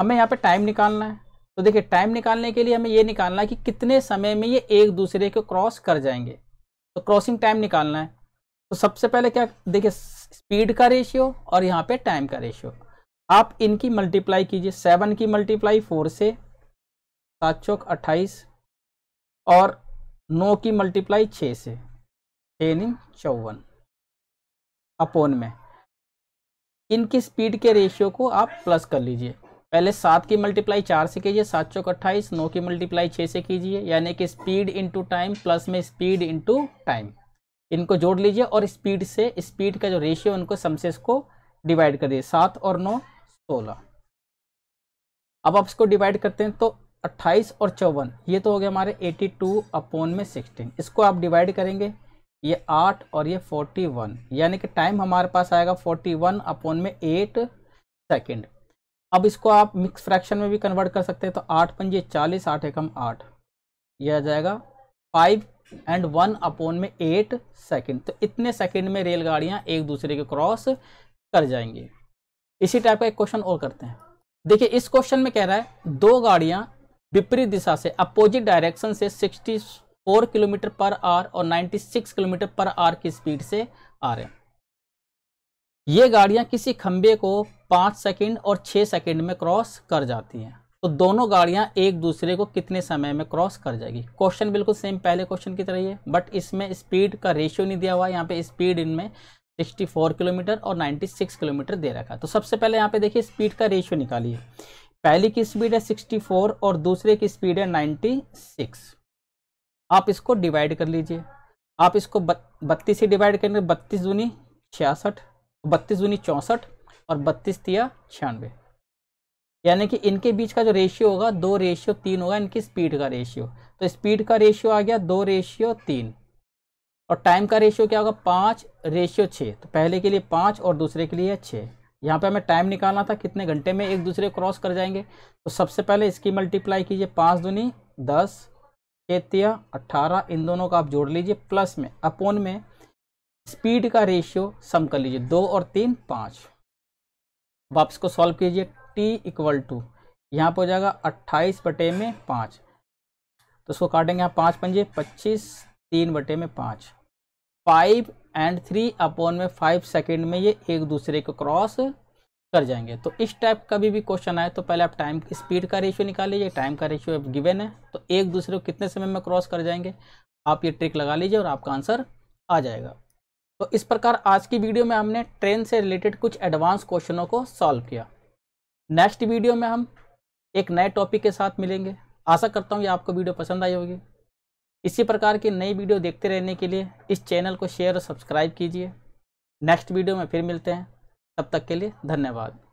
हमें यहाँ पे टाइम निकालना है तो देखिए टाइम निकालने के लिए हमें ये निकालना है कि कितने समय में ये एक दूसरे को क्रॉस कर जाएंगे तो क्रॉसिंग टाइम निकालना है तो सबसे पहले क्या देखिए स्पीड का रेशियो और यहाँ पे टाइम का रेशियो आप इनकी मल्टीप्लाई कीजिए सेवन की मल्टीप्लाई फोर से सात चौक अट्ठाईस और नौ की मल्टीप्लाई छः से छः नीम चौवन अपोन में इनकी स्पीड के रेशियो को आप प्लस कर लीजिए पहले सात की मल्टीप्लाई चार से कीजिए सात चौक अट्ठाईस नौ की मल्टीप्लाई छः से कीजिए यानी कि स्पीड इंटू टाइम प्लस में स्पीड इंटू टाइम इनको जोड़ लीजिए और स्पीड से स्पीड का जो रेशियो उनको समसेस को डिवाइड कर दिए सात और नौ सोलह अब आप इसको डिवाइड करते हैं तो अट्ठाईस और चौवन ये तो हो गया हमारे एटी टू अपोन में सिक्सटीन इसको आप डिवाइड करेंगे ये आठ और ये फोर्टी वन यानी कि टाइम हमारे पास आएगा फोर्टी वन अपोन में एट सेकेंड अब इसको आप मिक्स फ्रैक्शन में भी कन्वर्ट कर सकते हैं तो आठ पंजे चालीस आठ एकम आठ यह आ जाएगा फाइव एंड वन अपोन में एट सेकेंड तो इतने सेकेंड में रेलगाड़ियाँ एक दूसरे के क्रॉस कर जाएंगी इसी टाइप का एक क्वेश्चन और करते हैं देखिए इस क्वेश्चन में कह रहा है दो गाड़ियाँ विपरीत दिशा से अपोजिट डायरेक्शन से 64 किलोमीटर पर आर और 96 किलोमीटर पर आर की स्पीड से आ रहे हैं ये गाड़ियाँ किसी खंबे को पाँच सेकेंड और छः सेकेंड में क्रॉस कर जाती हैं तो दोनों गाड़ियां एक दूसरे को कितने समय में क्रॉस कर जाएगी क्वेश्चन बिल्कुल सेम पहले क्वेश्चन की तरह ही है बट इसमें स्पीड का रेशियो नहीं दिया हुआ है यहाँ पे स्पीड इनमें 64 किलोमीटर और 96 किलोमीटर दे रखा है तो सबसे पहले यहाँ पे देखिए स्पीड का रेशियो निकालिए पहली की स्पीड है सिक्सटी और दूसरे की स्पीड है नाइन्टी आप इसको डिवाइड कर लीजिए आप इसको बत्तीस से डिवाइड करेंगे बत्तीस दूनी छियासठ बत्तीस दूनी चौंसठ और बत्तीस तिया छियानवे यानी कि इनके बीच का जो रेशियो होगा दो रेशियो तीन होगा इनकी स्पीड का रेशियो तो स्पीड का रेशियो आ गया दो रेशियो तीन और टाइम का रेशियो क्या होगा पाँच रेशियो छः तो पहले के लिए पाँच और दूसरे के लिए छः यहाँ पे हमें टाइम निकालना था कितने घंटे में एक दूसरे क्रॉस कर जाएंगे तो सबसे पहले इसकी मल्टीप्लाई कीजिए पाँच दूनी दस चैतिया अट्ठारह इन दोनों का आप जोड़ लीजिए प्लस में अपोन में स्पीड का रेशियो सम कर लीजिए दो और तीन पाँच वापस को सॉल्व कीजिए टी इक्वल टू यहाँ पर हो जाएगा अट्ठाईस बटे में पाँच तो उसको काटेंगे यहाँ पाँच पंजे पच्चीस तीन बटे में पाँच फाइव एंड थ्री अपॉन में फाइव सेकेंड में ये एक दूसरे को क्रॉस कर जाएंगे तो इस टाइप का भी, भी क्वेश्चन आए तो पहले आप टाइम स्पीड का रेशियो लीजिए टाइम का रेशियो गिवन है तो एक दूसरे को कितने समय में क्रॉस कर जाएंगे आप ये ट्रिक लगा लीजिए और आपका आंसर आ जाएगा तो इस प्रकार आज की वीडियो में हमने ट्रेन से रिलेटेड कुछ एडवांस क्वेश्चनों को सॉल्व किया नेक्स्ट वीडियो में हम एक नए टॉपिक के साथ मिलेंगे आशा करता हूँ ये आपको वीडियो पसंद आई होगी इसी प्रकार की नई वीडियो देखते रहने के लिए इस चैनल को शेयर और सब्सक्राइब कीजिए नेक्स्ट वीडियो में फिर मिलते हैं तब तक के लिए धन्यवाद